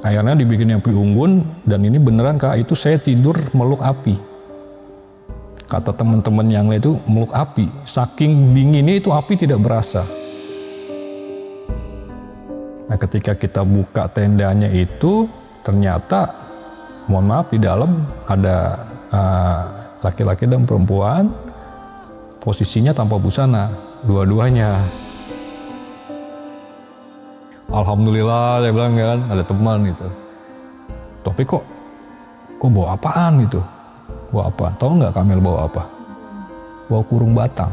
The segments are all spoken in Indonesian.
Akhirnya dibikin api unggun dan ini beneran kak itu saya tidur meluk api. Kata teman-teman yang lain itu meluk api. Saking dinginnya itu api tidak berasa. Nah ketika kita buka tendanya itu ternyata mohon maaf di dalam ada eh, laki-laki uh, laki -laki dan perempuan posisinya tanpa busana dua-duanya alhamdulillah dia bilang ya kan ada teman gitu tapi kok kok bawa apaan itu? bawa apa tahu nggak Kamil bawa apa bawa kurung batang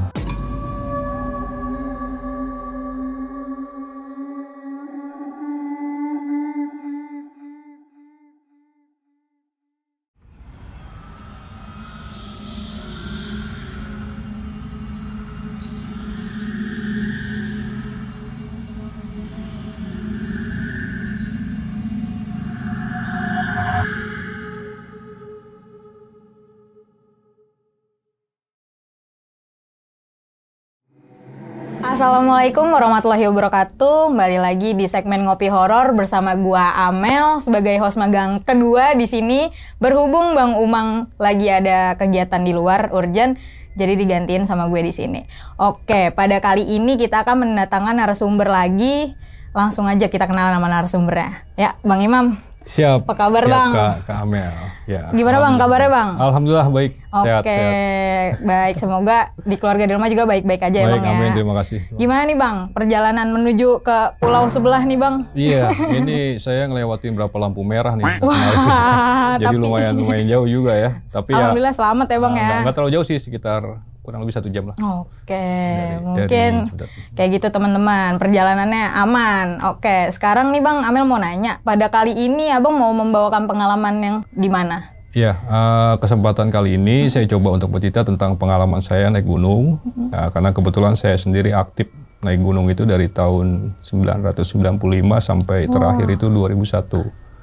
Assalamualaikum warahmatullahi wabarakatuh. Kembali lagi di segmen Ngopi Horor bersama gua Amel sebagai host magang kedua di sini. Berhubung Bang Umang lagi ada kegiatan di luar urgent, jadi digantiin sama gue di sini. Oke, pada kali ini kita akan mendatangkan narasumber lagi. Langsung aja kita kenalan nama narasumbernya. Ya, Bang Imam. Siap. Apa kabar siap, Bang? Kak, Kak Amel. Ya. Gimana Bang kabarnya Bang? Alhamdulillah baik. Oke, Okay. baik. Semoga di keluarga di rumah juga baik-baik aja ya, baik, ya Bang ya. Amin, terima kasih. Gimana nih Bang perjalanan menuju ke pulau sebelah nih Bang? Iya, ini saya ngelewatin berapa lampu merah nih. Wah, Jadi lumayan lumayan jauh juga ya. Tapi ya, Alhamdulillah ya, selamat ya Bang ya. Enggak terlalu jauh sih sekitar kurang lebih satu jam lah. Oke, okay. mungkin dari, kayak gitu teman-teman. Perjalanannya aman. Oke, okay. sekarang nih Bang Amel mau nanya, pada kali ini Abang mau membawakan pengalaman yang di mana? Ya, uh, kesempatan kali ini hmm. saya coba untuk bercerita tentang pengalaman saya naik gunung. Hmm. Ya, karena kebetulan saya sendiri aktif naik gunung itu dari tahun 1995 sampai wow. terakhir itu 2001.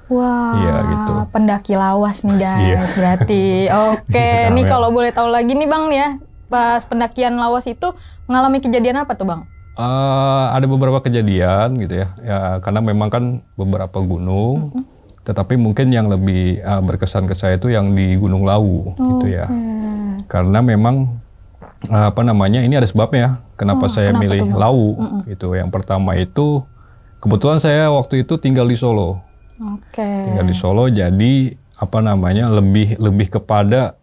Wah, wow, ya, gitu. pendaki lawas nih guys, iya. berarti. Oke, okay. nih kalau boleh tahu lagi nih bang ya, pas pendakian Lawas itu mengalami kejadian apa tuh bang? Uh, ada beberapa kejadian gitu ya, ya karena memang kan beberapa gunung, mm -hmm. tetapi mungkin yang lebih uh, berkesan ke saya itu yang di Gunung Lawu oh, gitu ya, karena memang uh, apa namanya ini ada sebabnya kenapa oh, saya kenapa milih Lawu mm -hmm. gitu. Yang pertama itu kebetulan saya waktu itu tinggal di Solo, okay. tinggal di Solo jadi apa namanya lebih lebih kepada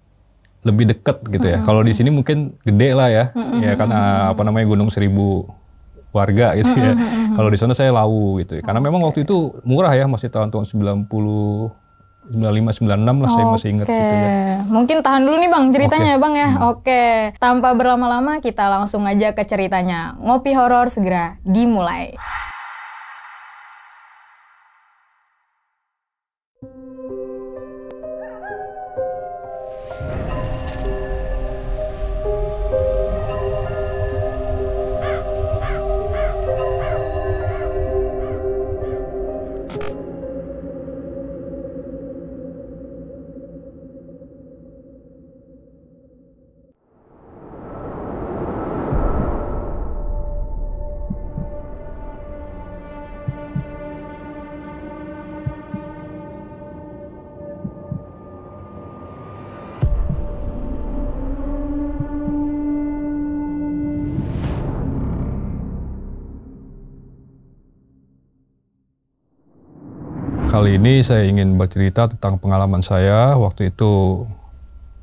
lebih deket gitu ya. Mm -hmm. Kalau di sini mungkin gede lah ya, mm -hmm. ya karena ah, apa namanya Gunung Seribu warga gitu ya. Mm -hmm. Kalau di sana saya lau gitu ya. Karena okay. memang waktu itu murah ya, masih tahun-tahun 90 95 96 lah saya masih ingat gitu ya. Mungkin tahan dulu nih Bang ceritanya okay. Ya, Bang ya. Hmm. Oke. Okay. Tanpa berlama-lama kita langsung aja ke ceritanya. Ngopi horor segera dimulai. Kali ini saya ingin bercerita tentang pengalaman saya waktu itu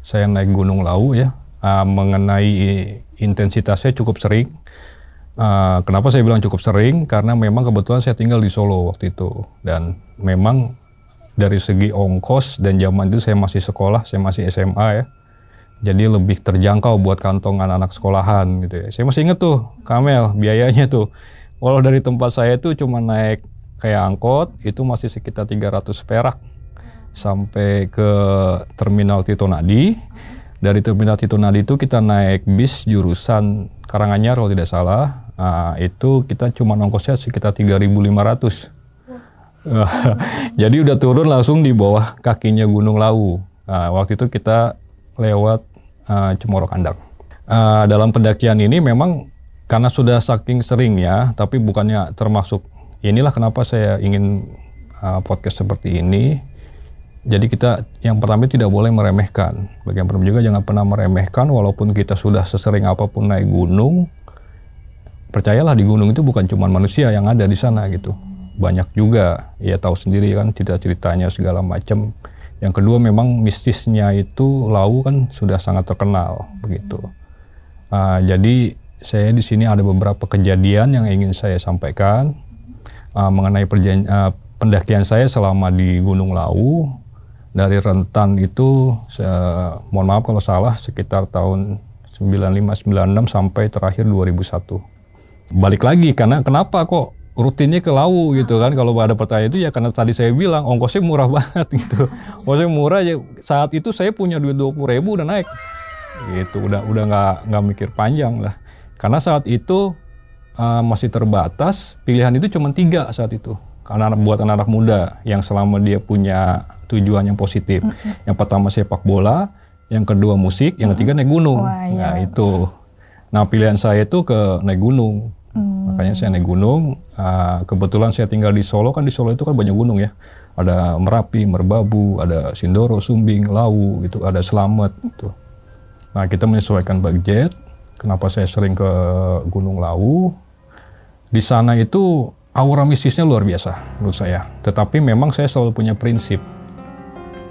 saya naik Gunung Lau ya. Uh, mengenai intensitasnya cukup sering. Uh, kenapa saya bilang cukup sering? Karena memang kebetulan saya tinggal di Solo waktu itu dan memang dari segi ongkos dan zaman itu saya masih sekolah, saya masih SMA ya. Jadi lebih terjangkau buat kantong anak-anak sekolahan gitu ya. Saya masih inget tuh, Kamel, biayanya tuh. Walau dari tempat saya itu cuma naik kayak angkot itu masih sekitar 300 perak sampai ke terminal Tito Nadi. Dari terminal Tito Nadi itu kita naik bis jurusan Karanganyar kalau tidak salah. Nah, itu kita cuma ongkosnya sekitar 3.500. Eh, jadi udah turun langsung di bawah kakinya Gunung Lawu. Nah, waktu itu kita lewat uh, Cemoro Kandang. Uh, dalam pendakian ini memang karena sudah saking seringnya, tapi bukannya termasuk Inilah kenapa saya ingin uh, podcast seperti ini. Jadi kita yang pertama tidak boleh meremehkan. Bagi yang juga jangan pernah meremehkan walaupun kita sudah sesering apapun naik gunung. Percayalah di gunung itu bukan cuma manusia yang ada di sana gitu. Banyak juga. Ya tahu sendiri kan cerita-ceritanya segala macam. Yang kedua memang mistisnya itu Lau kan sudah sangat terkenal begitu. Uh, jadi saya di sini ada beberapa kejadian yang ingin saya sampaikan uh, mengenai uh, pendakian saya selama di Gunung Lawu dari rentan itu uh, mohon maaf kalau salah sekitar tahun 95 96 sampai terakhir 2001. Balik lagi karena kenapa kok rutinnya ke Lawu gitu kan kalau ada pertanyaan itu ya karena tadi saya bilang ongkosnya murah banget gitu ongkosnya murah ya saat itu saya punya duit dua puluh ribu udah naik gitu udah udah nggak nggak mikir panjang lah karena saat itu uh, masih terbatas, pilihan itu cuma tiga saat itu. Karena buat anak-anak muda yang selama dia punya tujuan yang positif, mm -hmm. yang pertama sepak bola, yang kedua musik, yang ketiga naik gunung. Wah, iya. Nah itu, nah pilihan saya itu ke naik gunung. Hmm. Makanya saya naik gunung. Uh, kebetulan saya tinggal di Solo kan di Solo itu kan banyak gunung ya. Ada Merapi, Merbabu, ada Sindoro, Sumbing, Lawu gitu, ada Selamet gitu. Nah kita menyesuaikan budget. Kenapa saya sering ke Gunung Lawu? di sana itu aura mistisnya luar biasa menurut saya. Tetapi memang saya selalu punya prinsip.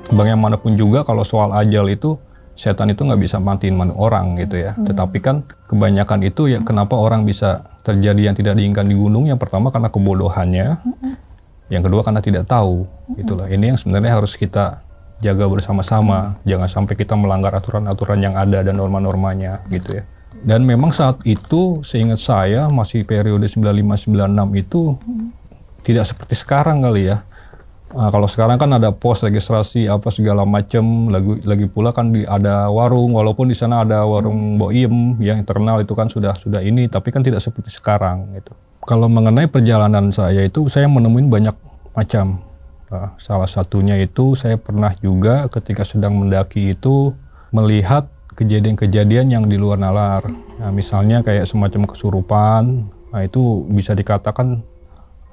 Bagaimanapun juga kalau soal ajal itu setan itu nggak bisa matiin man orang gitu ya. Hmm. Tetapi kan kebanyakan itu ya hmm. kenapa orang bisa terjadi yang tidak diinginkan di gunung yang pertama karena kebodohannya. Hmm. Yang kedua karena tidak tahu itulah. Ini yang sebenarnya harus kita jaga bersama-sama. Jangan sampai kita melanggar aturan-aturan yang ada dan norma-normanya gitu ya. Dan memang saat itu seingat saya masih periode 95-96 itu hmm. tidak seperti sekarang kali ya. Nah, kalau sekarang kan ada pos registrasi apa segala macam, lagi lagi pula kan di, ada warung walaupun di sana ada warung hmm. Boim yang internal itu kan sudah sudah ini tapi kan tidak seperti sekarang gitu. Kalau mengenai perjalanan saya itu saya menemuin banyak macam. Nah, salah satunya itu saya pernah juga ketika sedang mendaki itu melihat kejadian-kejadian yang di luar nalar. Nah, misalnya kayak semacam kesurupan, nah itu bisa dikatakan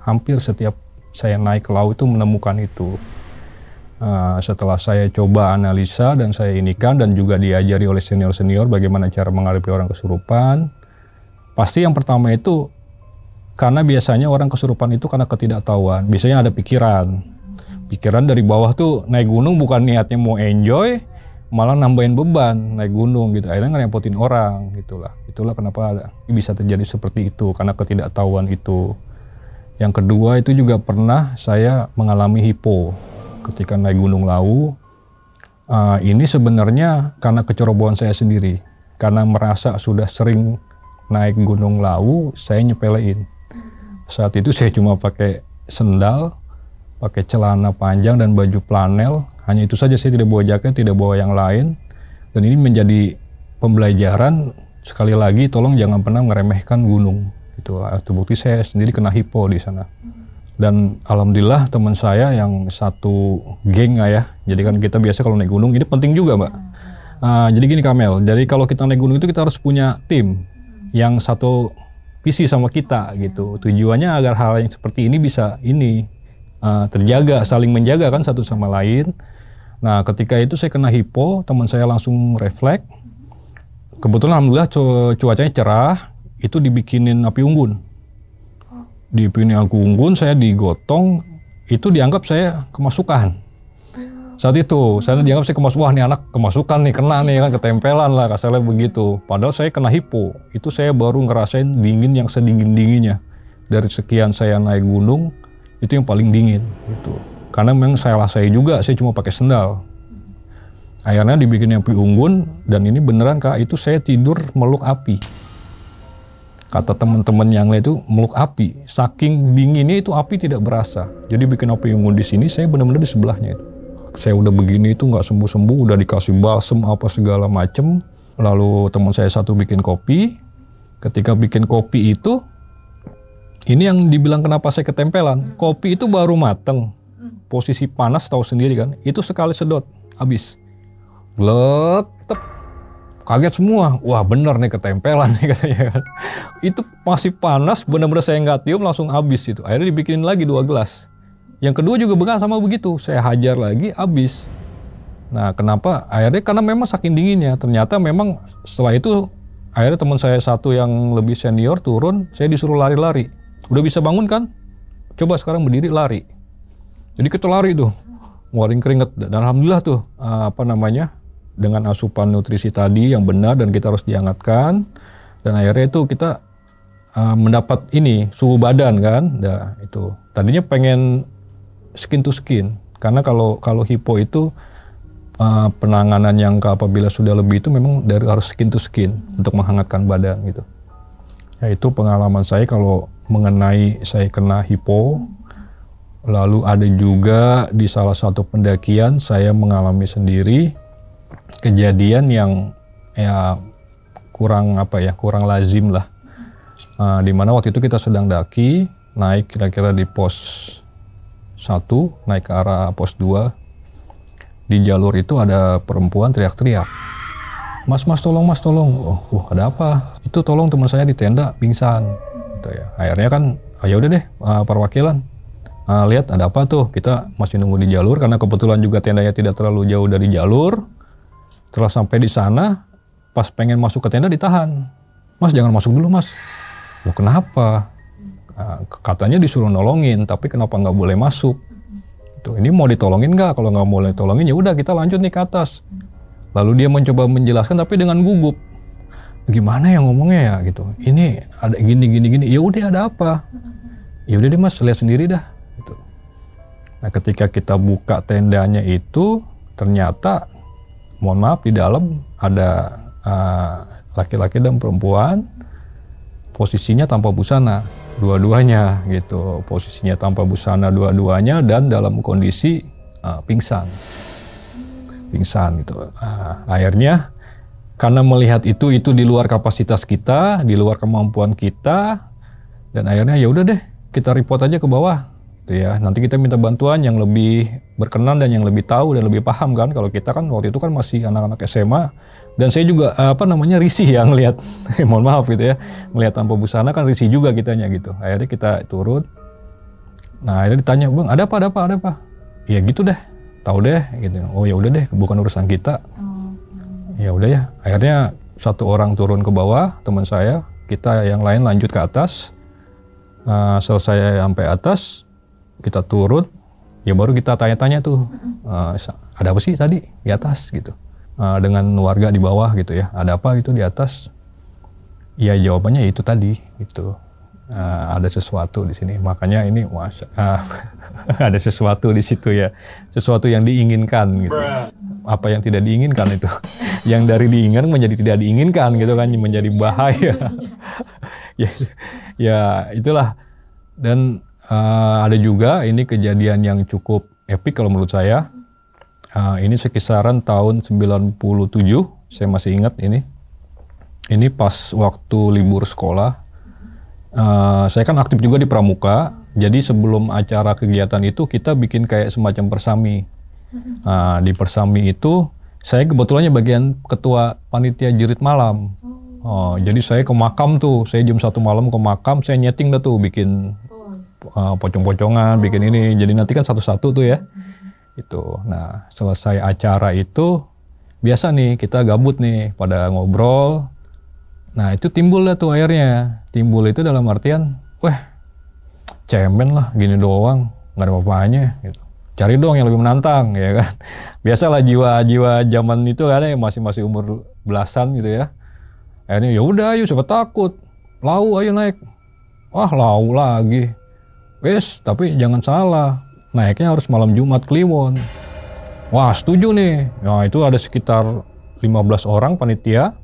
hampir setiap saya naik ke laut itu menemukan itu. Nah, setelah saya coba analisa dan saya inikan dan juga diajari oleh senior-senior bagaimana cara menghadapi orang kesurupan, pasti yang pertama itu karena biasanya orang kesurupan itu karena ketidaktahuan. Biasanya ada pikiran. Pikiran dari bawah tuh naik gunung bukan niatnya mau enjoy, malah nambahin beban naik gunung gitu akhirnya ngerepotin orang gitulah itulah kenapa bisa terjadi seperti itu karena ketidaktahuan itu yang kedua itu juga pernah saya mengalami hipo ketika naik gunung Lawu uh, ah, ini sebenarnya karena kecerobohan saya sendiri karena merasa sudah sering naik gunung Lawu saya nyepelein saat itu saya cuma pakai sendal pakai celana panjang dan baju flanel. Hanya itu saja saya tidak bawa jaket, tidak bawa yang lain. Dan ini menjadi pembelajaran sekali lagi tolong jangan pernah meremehkan gunung itu bukti saya sendiri kena hipo di sana dan alhamdulillah teman saya yang satu geng ya jadi kan kita biasa kalau naik gunung ini penting juga mbak uh, jadi gini Kamel jadi kalau kita naik gunung itu kita harus punya tim yang satu visi sama kita gitu tujuannya agar hal yang seperti ini bisa ini Nah, terjaga, saling menjaga kan satu sama lain. Nah, ketika itu saya kena hipo, teman saya langsung refleks. Kebetulan alhamdulillah cuacanya cerah, itu dibikinin api unggun. Di api unggun saya digotong, itu dianggap saya kemasukan. Saat itu, saya dianggap saya kemasukan, wah nih anak kemasukan nih, kena nih kan, ketempelan lah, kasarnya begitu. Padahal saya kena hipo, itu saya baru ngerasain dingin yang sedingin-dinginnya. Dari sekian saya naik gunung, itu yang paling dingin gitu. Karena memang saya lasai juga, saya cuma pakai sendal. Akhirnya dibikin api unggun dan ini beneran kak itu saya tidur meluk api. Kata teman-teman yang lain itu meluk api. Saking dinginnya itu api tidak berasa. Jadi bikin api unggun di sini saya benar-benar di sebelahnya itu. Saya udah begini itu nggak sembuh-sembuh, udah dikasih balsem apa segala macem. Lalu teman saya satu bikin kopi. Ketika bikin kopi itu ini yang dibilang kenapa saya ketempelan. Hmm. Kopi itu baru mateng. Hmm. Posisi panas tahu sendiri kan. Itu sekali sedot habis. Letep. Kaget semua. Wah bener nih ketempelan nih katanya kan. Itu masih panas bener-bener saya nggak tiup langsung habis itu. Akhirnya dibikinin lagi dua gelas. Yang kedua juga bekas sama begitu. Saya hajar lagi habis. Nah kenapa? Akhirnya karena memang saking dinginnya. Ternyata memang setelah itu akhirnya teman saya satu yang lebih senior turun. Saya disuruh lari-lari Udah bisa bangun kan? Coba sekarang berdiri lari. Jadi kita lari tuh, ngeluarin keringet. Dan alhamdulillah tuh, eh, apa namanya, dengan asupan nutrisi tadi yang benar dan kita harus diangatkan. Dan akhirnya itu kita uh, mendapat ini, suhu badan kan. Nah, itu. Tadinya pengen skin to skin. Karena kalau kalau hipo itu uh, penanganan yang apabila sudah lebih itu memang dari harus skin to skin untuk menghangatkan badan gitu. Ya itu pengalaman saya kalau mengenai saya kena hipo. Lalu ada juga di salah satu pendakian saya mengalami sendiri kejadian yang ya kurang apa ya kurang lazim lah. Ah, di mana waktu itu kita sedang daki naik kira-kira di pos satu naik ke arah pos 2 di jalur itu ada perempuan teriak-teriak mas mas tolong mas tolong oh uh, ada apa itu tolong teman saya di tenda pingsan gitu ya akhirnya kan ayo ah, ya udah deh uh, perwakilan uh, lihat ada apa tuh kita masih nunggu di jalur karena kebetulan juga tendanya tidak terlalu jauh dari jalur setelah sampai di sana pas pengen masuk ke tenda ditahan mas jangan masuk dulu mas lo kenapa uh, katanya disuruh nolongin tapi kenapa nggak boleh masuk tuh ini mau ditolongin nggak kalau nggak mau ditolongin ya udah kita lanjut nih ke atas lalu dia mencoba menjelaskan tapi dengan gugup gimana ya ngomongnya ya gitu ini ada gini gini gini ya udah ada apa ya udah deh mas lihat sendiri dah gitu nah ketika kita buka tendanya itu ternyata mohon maaf di dalam ada laki eh, laki-laki dan perempuan posisinya tanpa busana dua-duanya gitu posisinya tanpa busana dua-duanya dan dalam kondisi uh, pingsan pingsan gitu uh, akhirnya karena melihat itu itu di luar kapasitas kita, di luar kemampuan kita, dan akhirnya ya udah deh kita report aja ke bawah, gitu ya. Nanti kita minta bantuan yang lebih berkenan dan yang lebih tahu dan lebih paham kan. Kalau kita kan waktu itu kan masih anak-anak SMA dan saya juga eh, apa namanya risih ya ngelihat, mohon maaf gitu ya, melihat tanpa busana kan risih juga kitanya gitu. Akhirnya kita turun. Nah akhirnya ditanya bang ada apa ada apa ada apa? Ya gitu deh, tahu deh gitu. Oh ya udah deh, bukan urusan kita. Oh ya udah ya akhirnya satu orang turun ke bawah teman saya kita yang lain lanjut ke atas uh, selesai sampai atas kita turun ya baru kita tanya-tanya tuh uh, ada apa sih tadi di atas gitu uh, dengan warga di bawah gitu ya ada apa itu di atas ya jawabannya itu tadi gitu uh, ada sesuatu di sini makanya ini uh, ada sesuatu di situ ya sesuatu yang diinginkan gitu apa yang tidak diinginkan itu yang dari diinginkan menjadi tidak diinginkan gitu kan menjadi bahaya ya ya itulah dan uh, ada juga ini kejadian yang cukup epic kalau menurut saya uh, ini sekisaran tahun 97 saya masih ingat ini ini pas waktu libur sekolah uh, saya kan aktif juga di Pramuka jadi sebelum acara kegiatan itu kita bikin kayak semacam persami Uh, di persami itu saya kebetulannya bagian ketua panitia jurit malam. Oh. oh, jadi saya ke makam tuh, saya jam satu malam ke makam, saya nyeting dah tuh bikin uh, pocong-pocongan, oh. bikin ini. Oh. Jadi nanti kan satu-satu tuh ya. Hmm. Itu. Nah, selesai acara itu biasa nih kita gabut nih pada ngobrol. Nah, itu timbul lah tuh airnya. Timbul itu dalam artian, wah, cemen lah gini doang, nggak ada apa-apanya gitu cari dong yang lebih menantang ya kan biasalah jiwa-jiwa zaman itu kan yang masih masih umur belasan gitu ya akhirnya ya udah ayo siapa takut lau ayo naik wah lau lagi wes tapi jangan salah naiknya harus malam Jumat Kliwon wah setuju nih nah itu ada sekitar 15 orang panitia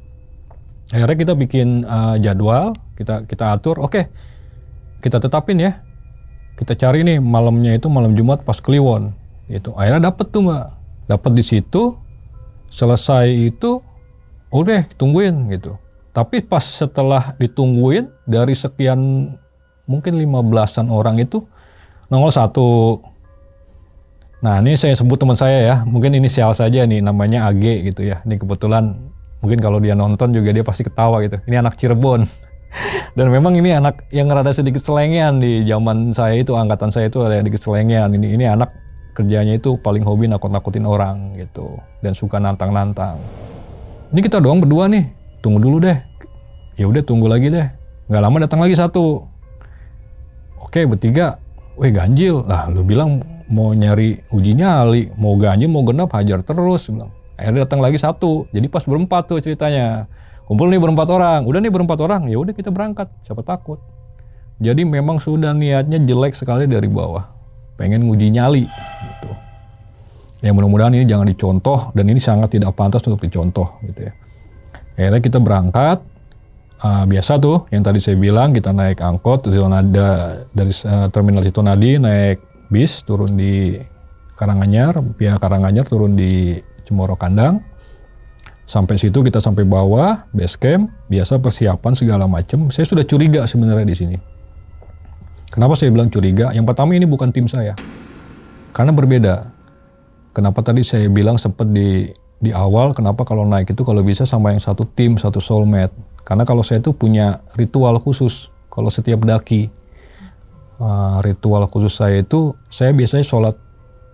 akhirnya kita bikin uh, jadwal kita kita atur oke okay, kita tetapin ya kita cari nih malamnya itu malam Jumat pas Kliwon itu akhirnya dapet tuh mbak dapet di situ selesai itu udah tungguin gitu tapi pas setelah ditungguin dari sekian mungkin lima belasan orang itu nongol satu nah ini saya sebut teman saya ya mungkin inisial saja nih namanya AG gitu ya ini kebetulan mungkin kalau dia nonton juga dia pasti ketawa gitu ini anak Cirebon dan memang ini anak yang rada sedikit selengean di zaman saya itu, angkatan saya itu ada sedikit selengean. Ini ini anak kerjanya itu paling hobi nakut-nakutin orang gitu dan suka nantang-nantang. Ini kita doang berdua nih. Tunggu dulu deh. Ya udah tunggu lagi deh. Nggak lama datang lagi satu. Oke, bertiga. Wih ganjil. Lah, lu bilang mau nyari uji nyali, mau ganjil, mau genap, hajar terus. Bilang. Akhirnya datang lagi satu. Jadi pas berempat tuh ceritanya kumpul nih berempat orang udah nih berempat orang ya udah kita berangkat siapa takut jadi memang sudah niatnya jelek sekali dari bawah pengen nguji nyali gitu ya mudah-mudahan ini jangan dicontoh dan ini sangat tidak pantas untuk dicontoh gitu ya akhirnya kita berangkat uh, biasa tuh yang tadi saya bilang kita naik angkot ada dari uh, terminal Sitonadi naik bis turun di Karanganyar via Karanganyar turun di Cemoro Kandang Sampai situ kita sampai bawah, base camp, biasa persiapan segala macam. Saya sudah curiga sebenarnya di sini. Kenapa saya bilang curiga? Yang pertama ini bukan tim saya. Karena berbeda. Kenapa tadi saya bilang sempat di di awal kenapa kalau naik itu kalau bisa sama yang satu tim, satu soulmate. Karena kalau saya itu punya ritual khusus kalau setiap daki. Eh, ritual khusus saya itu saya biasanya sholat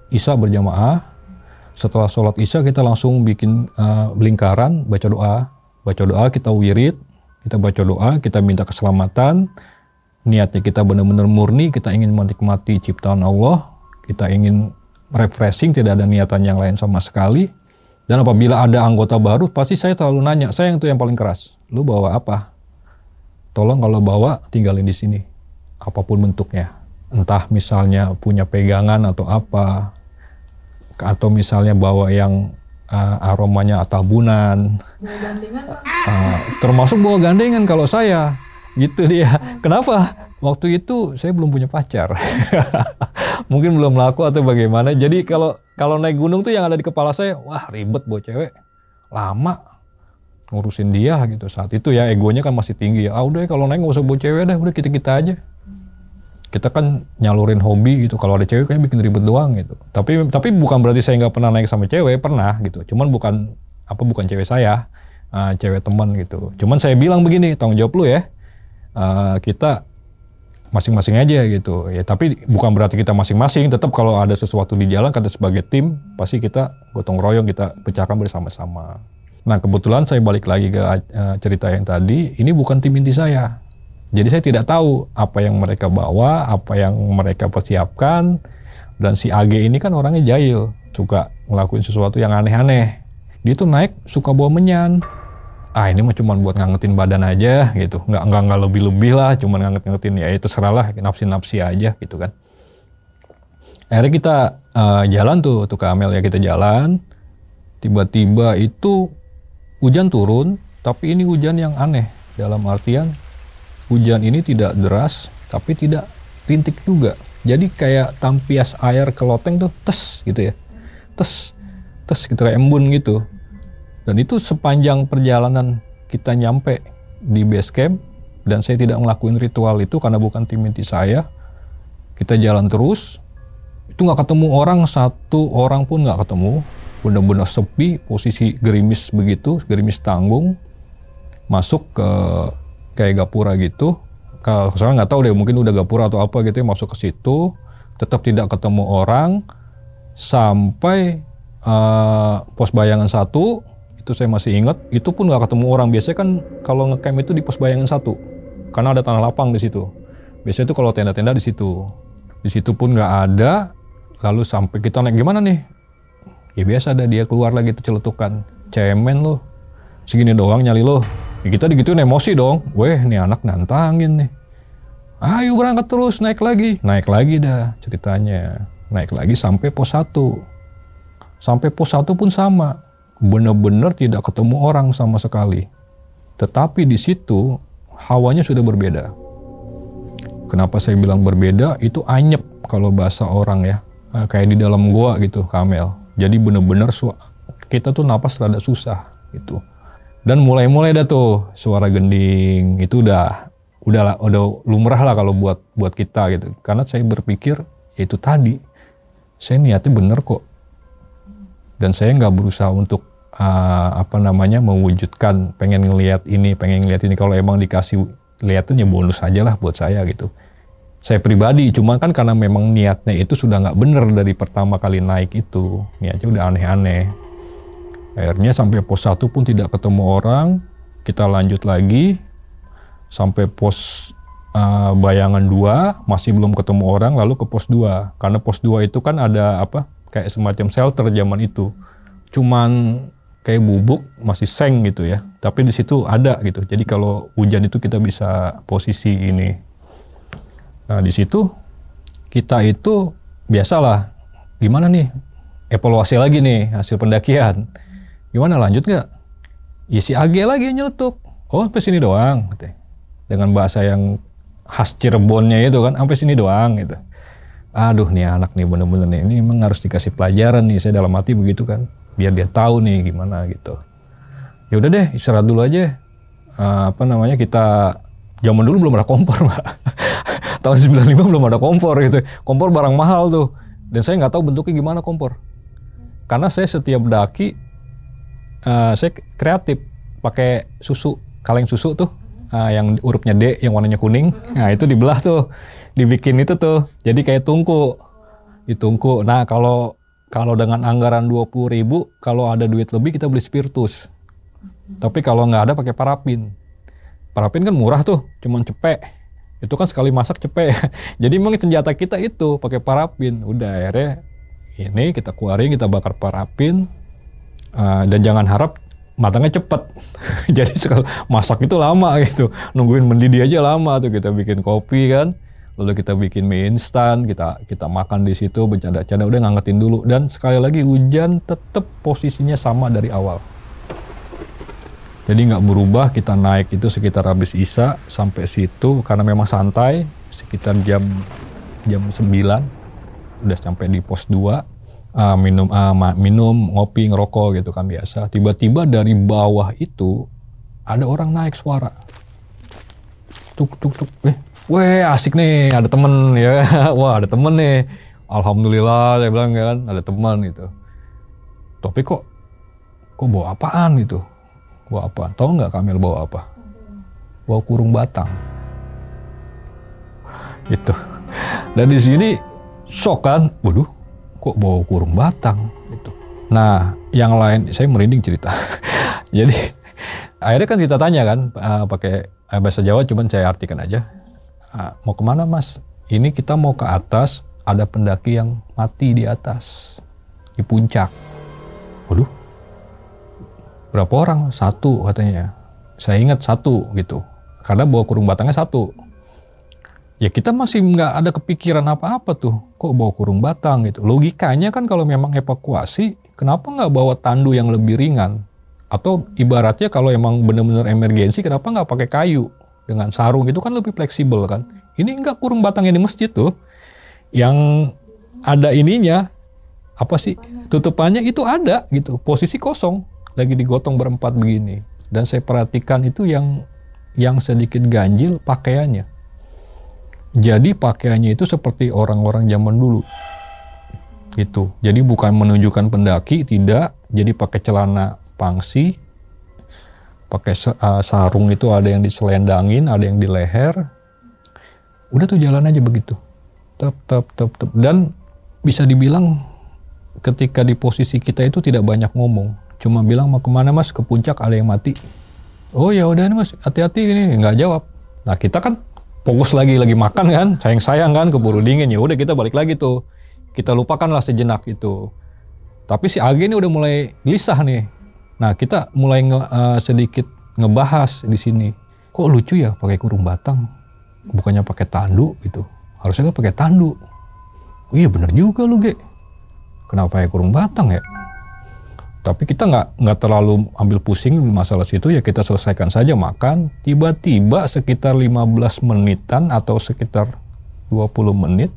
Isya berjamaah, setelah sholat isya kita langsung bikin uh, lingkaran baca doa baca doa kita wirid kita baca doa kita minta keselamatan niatnya kita benar-benar murni kita ingin menikmati ciptaan Allah kita ingin refreshing tidak ada niatan yang lain sama sekali dan apabila ada anggota baru, pasti saya terlalu nanya, saya yang itu yang paling keras. Lu bawa apa? Tolong kalau bawa, tinggalin di sini. Apapun bentuknya. Entah misalnya punya pegangan atau apa, atau misalnya bawa yang uh, aromanya atabunan. uh, termasuk bawa gandengan kalau saya. Gitu dia. Kenapa? Waktu itu saya belum punya pacar. Mungkin belum laku atau bagaimana. Jadi kalau kalau naik gunung tuh yang ada di kepala saya, wah ribet bawa cewek. Lama ngurusin dia gitu saat itu ya egonya kan masih tinggi ya. Ah udah ya, kalau naik nggak usah bawa cewek dah, udah kita-kita aja kita kan nyalurin hobi gitu kalau ada cewek kayak bikin ribet doang gitu tapi tapi bukan berarti saya nggak pernah naik sama cewek pernah gitu cuman bukan apa bukan cewek saya uh, cewek teman gitu cuman saya bilang begini tanggung jawab lu ya uh, kita masing-masing aja gitu ya tapi bukan berarti kita masing-masing tetap kalau ada sesuatu di jalan kata sebagai tim pasti kita gotong royong kita pecahkan bersama-sama nah kebetulan saya balik lagi ke uh, cerita yang tadi ini bukan tim inti saya jadi saya tidak tahu apa yang mereka bawa, apa yang mereka persiapkan. Dan si AG ini kan orangnya jahil, suka ngelakuin sesuatu yang aneh-aneh. Dia tuh naik suka bawa menyan. Ah ini mah cuma buat ngangetin badan aja gitu. Nggak, nggak, nggak lebih-lebih lah, cuma ngangetin ngangetin Ya itu seralah, lah, napsi napsi aja gitu kan. Akhirnya kita uh, jalan tuh, tuh Kamel ya kita jalan. Tiba-tiba itu hujan turun, tapi ini hujan yang aneh. Dalam artian hujan ini tidak deras tapi tidak rintik juga. Jadi kayak tampias air ke loteng tuh tes gitu ya. Tes tes gitu kayak embun gitu. Dan itu sepanjang perjalanan kita nyampe di base camp dan saya tidak ngelakuin ritual itu karena bukan tim inti saya. Kita jalan terus. Itu nggak ketemu orang satu orang pun nggak ketemu. Benar-benar sepi, posisi gerimis begitu, gerimis tanggung. Masuk ke kayak gapura gitu kalau saya nggak tahu deh mungkin udah gapura atau apa gitu ya masuk ke situ tetap tidak ketemu orang sampai uh, pos bayangan satu itu saya masih ingat itu pun nggak ketemu orang biasanya kan kalau ngecamp itu di pos bayangan satu karena ada tanah lapang di situ biasanya itu kalau tenda-tenda di situ di situ pun nggak ada lalu sampai kita naik gimana nih ya biasa ada dia keluar lagi tuh celetukan cemen loh segini doang nyali loh ya kita digituin emosi dong weh nih anak nantangin nih ayo berangkat terus naik lagi naik lagi dah ceritanya naik lagi sampai pos 1 sampai pos 1 pun sama Bener-bener tidak ketemu orang sama sekali tetapi di situ hawanya sudah berbeda kenapa saya bilang berbeda itu anyep kalau bahasa orang ya eh, kayak di dalam goa gitu Kamel jadi bener-bener kita tuh napas rada susah gitu dan mulai-mulai dah tuh suara gending itu udah udah udah lumrah lah kalau buat buat kita gitu. Karena saya berpikir ya itu tadi saya niatnya bener kok. Dan saya nggak berusaha untuk uh, apa namanya mewujudkan pengen ngelihat ini, pengen ngelihat ini kalau emang dikasih lihatnya bonus aja lah buat saya gitu. Saya pribadi cuma kan karena memang niatnya itu sudah nggak bener dari pertama kali naik itu niatnya udah aneh-aneh. Akhirnya sampai pos 1 pun tidak ketemu orang, kita lanjut lagi sampai pos uh, bayangan 2 masih belum ketemu orang lalu ke pos 2. Karena pos 2 itu kan ada apa? kayak semacam shelter zaman itu. Cuman kayak bubuk masih seng gitu ya. Tapi di situ ada gitu. Jadi kalau hujan itu kita bisa posisi ini. Nah, di situ kita itu biasalah gimana nih? Evaluasi lagi nih hasil pendakian. Gimana lanjut nggak? Ya si AG lagi nyeletuk. Oh sampai sini doang. Gitu. Dengan bahasa yang khas Cirebonnya itu kan sampai sini doang gitu. Aduh nih anak nih bener-bener nih ini emang harus dikasih pelajaran nih saya dalam hati begitu kan biar dia tahu nih gimana gitu. Ya udah deh istirahat dulu aja. Uh, apa namanya kita zaman dulu belum ada kompor pak. Tahun 95 belum ada kompor gitu. Kompor barang mahal tuh. Dan saya nggak tahu bentuknya gimana kompor. Karena saya setiap daki Eh, saya kreatif pakai susu kaleng susu tuh uh, yang hurufnya D yang warnanya kuning nah itu dibelah tuh dibikin itu tuh jadi kayak tungku ditungku nah kalau kalau dengan anggaran 20 ribu kalau ada duit lebih kita beli spiritus tapi kalau nggak ada pakai parapin parapin kan murah tuh cuman cepek itu kan sekali masak cepet jadi memang senjata kita itu pakai parapin udah akhirnya ini kita keluarin kita bakar parapin Eh, dan jangan harap matangnya cepet. Jadi sekal masak itu lama gitu, nungguin mendidih aja lama tuh kita bikin kopi kan, lalu kita bikin mie instan, kita kita makan di situ bercanda-canda udah ngangetin dulu dan sekali lagi hujan tetap posisinya sama dari awal. Jadi nggak berubah kita naik itu sekitar habis Isa sampai situ karena memang santai sekitar jam jam 9 udah sampai di pos 2 uh, minum uh, minum ngopi ngerokok gitu kan biasa tiba-tiba dari bawah itu ada orang naik suara tuk tuk tuk eh weh asik nih ada temen ya wah ada temen nih alhamdulillah saya bilang kan ada teman gitu tapi kok kok bawa apaan itu bawa apa tahu nggak Kamil bawa apa bawa kurung batang itu dan di sini shock kan waduh kok bawa kurung batang gitu. Nah, yang lain saya merinding cerita. Jadi akhirnya kan kita tanya kan uh, pakai uh, bahasa Jawa cuman saya artikan aja. Uh, mau kemana mas? Ini kita mau ke atas, ada pendaki yang mati di atas, di puncak. Waduh, berapa orang? Satu katanya. Saya ingat satu gitu. Karena bawa kurung batangnya satu ya kita masih nggak ada kepikiran apa-apa tuh kok bawa kurung batang gitu logikanya kan kalau memang evakuasi kenapa nggak bawa tandu yang lebih ringan atau ibaratnya kalau emang benar-benar emergensi kenapa nggak pakai kayu dengan sarung itu kan lebih fleksibel kan ini nggak kurung yang di masjid tuh yang ada ininya apa sih tutupannya itu ada gitu posisi kosong lagi digotong berempat begini dan saya perhatikan itu yang yang sedikit ganjil pakaiannya jadi pakaiannya itu seperti orang-orang zaman dulu. Gitu. Jadi bukan menunjukkan pendaki, tidak. Jadi pakai celana pangsi, pakai uh, sarung itu ada yang diselendangin, ada yang di leher. Udah tuh jalan aja begitu. Tep, tep, tep, tep. Dan bisa dibilang ketika di posisi kita itu tidak banyak ngomong. Cuma bilang mau kemana mas, ke puncak ada yang mati. Oh ya udah nih mas, hati-hati ini nggak jawab. Nah kita kan fokus lagi lagi makan kan sayang sayang kan keburu dingin ya udah kita balik lagi tuh kita lupakanlah sejenak itu tapi si Agi ini udah mulai gelisah nih nah kita mulai nge, uh, sedikit ngebahas di sini kok lucu ya pakai kurung batang bukannya pakai tandu gitu harusnya nggak kan pakai tandu oh, iya bener juga lu ge kenapa ya kurung batang ya tapi kita nggak nggak terlalu ambil pusing masalah situ ya kita selesaikan saja makan. Tiba-tiba sekitar 15 menitan atau sekitar 20 menit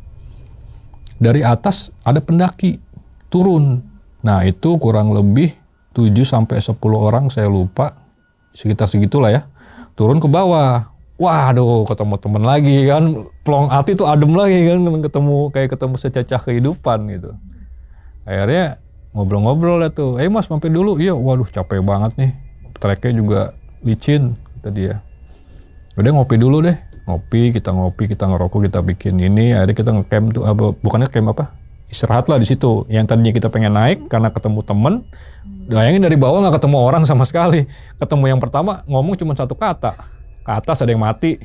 dari atas ada pendaki turun. Nah, itu kurang lebih 7 sampai 10 orang saya lupa sekitar segitulah ya. Turun ke bawah. Wah, aduh ketemu teman lagi kan. Plong hati tuh adem lagi kan ketemu kayak ketemu secacah kehidupan gitu. Akhirnya ngobrol-ngobrol lah tuh eh mas mampir dulu iya waduh capek banget nih treknya juga licin tadi ya. udah ngopi dulu deh ngopi kita ngopi kita ngerokok kita bikin ini akhirnya kita ngecamp tuh apa bukannya camp apa istirahat lah di situ yang tadinya kita pengen naik karena ketemu temen bayangin dari bawah nggak ketemu orang sama sekali ketemu yang pertama ngomong cuma satu kata ke atas ada yang mati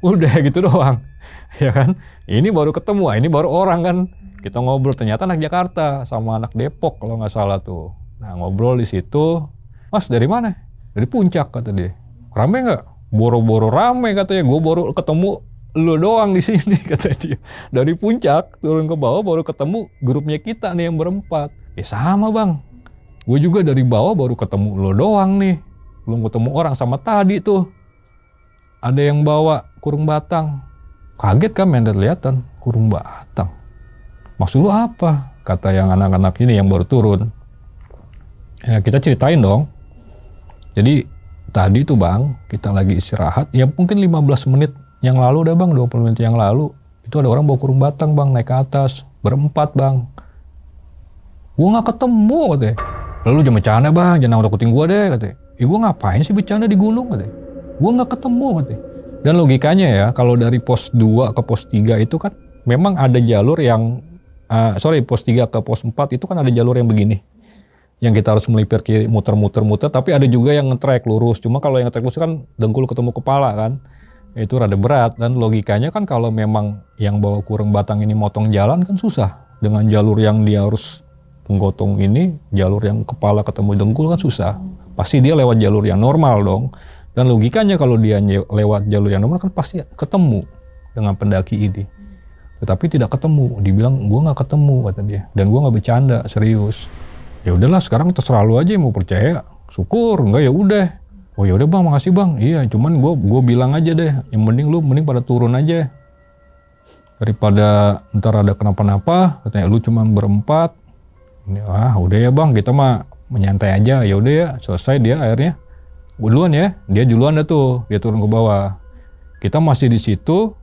udah gitu doang ya kan ini baru ketemu ini baru orang kan kita ngobrol ternyata anak Jakarta sama anak Depok kalau nggak salah tuh nah ngobrol di situ mas dari mana dari puncak kata dia rame nggak boro-boro rame katanya gue baru ketemu lo doang di sini kata dia dari puncak turun ke bawah baru ketemu grupnya kita nih yang berempat ya sama bang gue juga dari bawah baru ketemu lo doang nih belum ketemu orang sama tadi tuh ada yang bawa kurung batang kaget kan mendet kelihatan kurung batang maksud lu apa? Kata yang anak-anak ini yang baru turun. Ya, kita ceritain dong. Jadi tadi tuh bang, kita lagi istirahat, ya mungkin 15 menit yang lalu udah bang, 20 menit yang lalu, itu ada orang bawa kurung batang bang, naik ke atas, berempat bang. Gue gak ketemu katanya. Lalu jangan bercanda bang, jangan takutin gue deh katanya. Ya gue ngapain sih bercanda di gunung katanya. Gue gak ketemu katanya. Dan logikanya ya, kalau dari pos 2 ke pos 3 itu kan memang ada jalur yang uh, sorry pos 3 ke pos 4 itu kan ada jalur yang begini yang kita harus melipir kiri muter-muter muter tapi ada juga yang nge track lurus cuma kalau yang nge track lurus kan dengkul ketemu kepala kan itu rada berat dan logikanya kan kalau memang yang bawa kurang batang ini motong jalan kan susah dengan jalur yang dia harus penggotong ini jalur yang kepala ketemu dengkul kan susah pasti dia lewat jalur yang normal dong dan logikanya kalau dia lewat jalur yang normal kan pasti ketemu dengan pendaki ini tetapi tidak ketemu dibilang gue nggak ketemu kata dia dan gue nggak bercanda serius ya udahlah sekarang terserah lu aja mau percaya syukur enggak ya udah oh ya udah bang makasih bang iya cuman gue gue bilang aja deh yang mending lu mending pada turun aja daripada ntar ada kenapa-napa katanya lu cuma berempat ah udah ya bang kita gitu mah menyantai aja ya udah ya selesai dia akhirnya duluan ya dia duluan dah tuh dia turun ke bawah kita masih di situ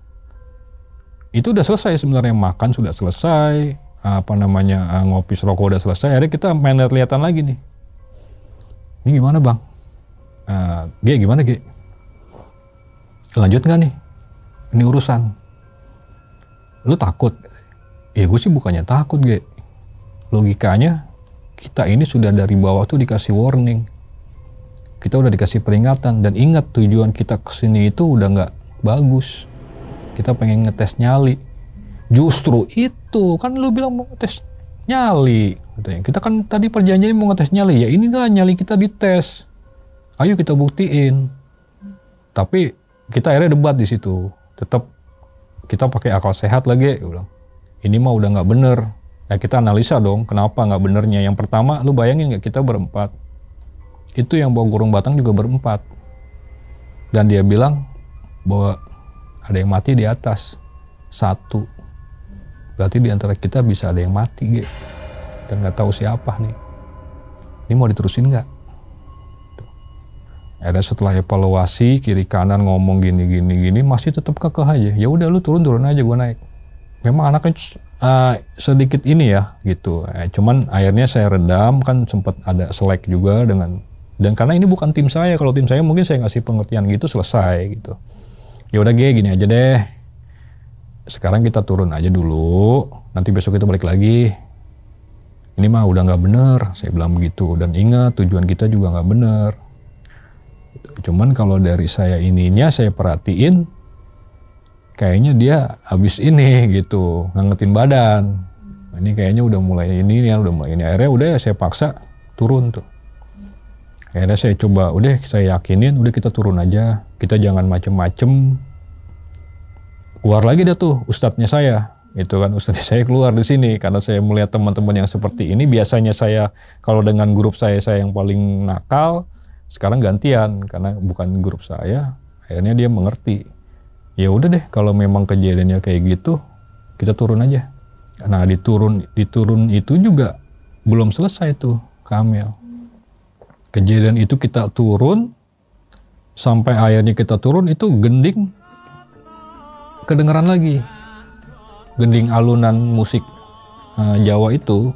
itu udah selesai sebenarnya makan sudah selesai apa namanya eh, ngopi rokok udah selesai akhirnya kita main lihat-lihatan lagi nih ini gimana bang uh, G gimana G lanjut nggak nih ini urusan lu takut ya gue sih bukannya takut G logikanya kita ini sudah dari bawah tuh dikasih warning kita udah dikasih peringatan dan ingat tujuan kita kesini itu udah nggak bagus kita pengen ngetes nyali justru itu kan lu bilang mau ngetes nyali katanya kita kan tadi perjanjian mau ngetes nyali ya ini inilah nyali kita dites ayo kita buktiin tapi kita akhirnya debat di situ tetap kita pakai akal sehat lagi ulang ini mah udah nggak bener nah kita analisa dong kenapa nggak benernya yang pertama lu bayangin nggak kita berempat itu yang bawa gurung batang juga berempat dan dia bilang bahwa ada yang mati di atas satu berarti di antara kita bisa ada yang mati ge dan nggak tahu siapa nih ini mau diterusin nggak ada setelah evaluasi kiri kanan ngomong gini gini gini masih tetap kekeh aja ya udah lu turun turun aja gua naik memang anaknya uh, sedikit ini ya gitu eh, cuman akhirnya saya redam kan sempat ada selek juga dengan dan karena ini bukan tim saya kalau tim saya mungkin saya ngasih pengertian gitu selesai gitu ya udah ge gini aja deh sekarang kita turun aja dulu nanti besok kita balik lagi ini mah udah nggak bener saya bilang begitu dan ingat tujuan kita juga nggak bener cuman kalau dari saya ininya saya perhatiin kayaknya dia habis ini gitu ngangetin badan ini kayaknya udah mulai ini ya udah mulai ini akhirnya udah ya saya paksa turun tuh akhirnya saya coba udah saya yakinin udah kita turun aja kita jangan macem-macem keluar lagi dah tuh ustadznya saya itu kan ustadz saya keluar di sini karena saya melihat teman-teman yang seperti ini biasanya saya kalau dengan grup saya saya yang paling nakal sekarang gantian karena bukan grup saya akhirnya dia mengerti ya udah deh kalau memang kejadiannya kayak gitu kita turun aja nah diturun diturun itu juga belum selesai tuh kamil kejadian itu kita turun sampai akhirnya kita turun itu gending kedengeran lagi gending alunan musik uh, Jawa itu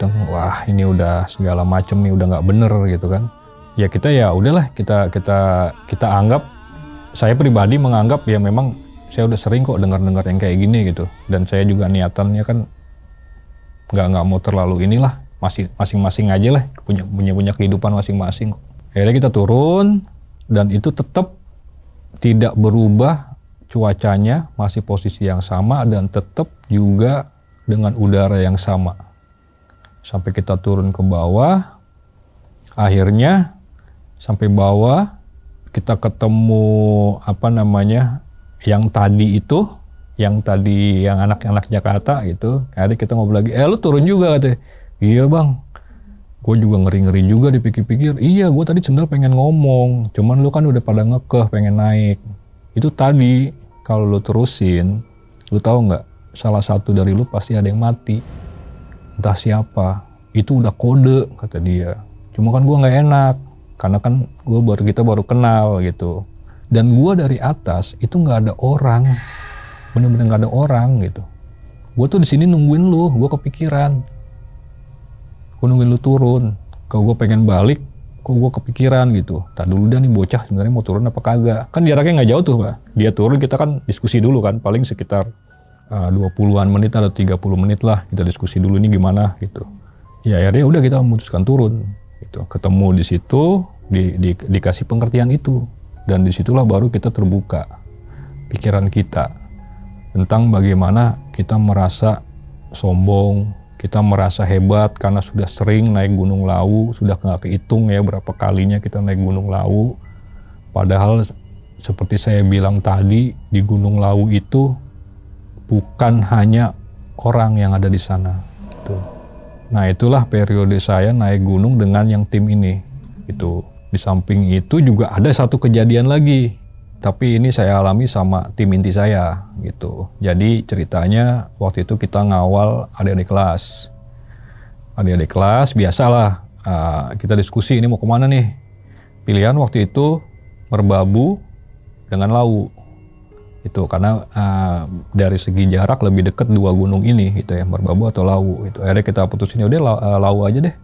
dan wah ini udah segala macem nih udah nggak bener gitu kan ya kita ya udahlah kita kita kita anggap saya pribadi menganggap ya memang saya udah sering kok dengar-dengar yang kayak gini gitu dan saya juga niatannya kan nggak nggak mau terlalu inilah masih masing-masing aja lah punya punya punya kehidupan masing-masing akhirnya kita turun dan itu tetap tidak berubah cuacanya masih posisi yang sama dan tetap juga dengan udara yang sama. Sampai kita turun ke bawah, akhirnya sampai bawah kita ketemu apa namanya yang tadi itu yang tadi yang anak-anak Jakarta itu akhirnya kita ngobrol lagi eh lu turun juga katanya iya bang gue juga ngeri-ngeri juga dipikir-pikir iya gue tadi sendal pengen ngomong cuman lu kan udah pada ngekeh pengen naik itu tadi kalau lu terusin, lu tahu nggak salah satu dari lu pasti ada yang mati. Entah siapa, itu udah kode kata dia. Cuma kan gua nggak enak, karena kan gua baru kita baru kenal gitu. Dan gua dari atas itu nggak ada orang, bener-bener nggak -bener ada orang gitu. Gua tuh di sini nungguin lu, gua kepikiran. Gue nungguin lu turun. Kalau gua pengen balik, kok gue kepikiran gitu. Tadi dulu dia nih bocah sebenarnya mau turun apa kagak. Kan jaraknya nggak jauh tuh, Pak. Dia turun kita kan diskusi dulu kan, paling sekitar eh, uh, 20-an menit atau 30 menit lah kita diskusi dulu ini gimana gitu. Ya akhirnya udah kita memutuskan turun gitu. Ketemu di situ di, di, dikasih pengertian itu dan disitulah baru kita terbuka pikiran kita tentang bagaimana kita merasa sombong, kita merasa hebat karena sudah sering naik Gunung Lawu, sudah nggak kehitung ya berapa kalinya kita naik Gunung Lawu. Padahal seperti saya bilang tadi, di Gunung Lawu itu bukan hanya orang yang ada di sana. Nah itulah periode saya naik gunung dengan yang tim ini. itu Di samping itu juga ada satu kejadian lagi tapi ini saya alami sama tim inti saya gitu. Jadi ceritanya waktu itu kita ngawal adik-adik kelas. Adik-adik kelas biasalah uh, kita diskusi ini mau kemana nih. Pilihan waktu itu merbabu dengan lau itu karena uh, dari segi jarak lebih dekat dua gunung ini gitu ya merbabu atau lau itu akhirnya kita putusin ya udah ah, lau, aja deh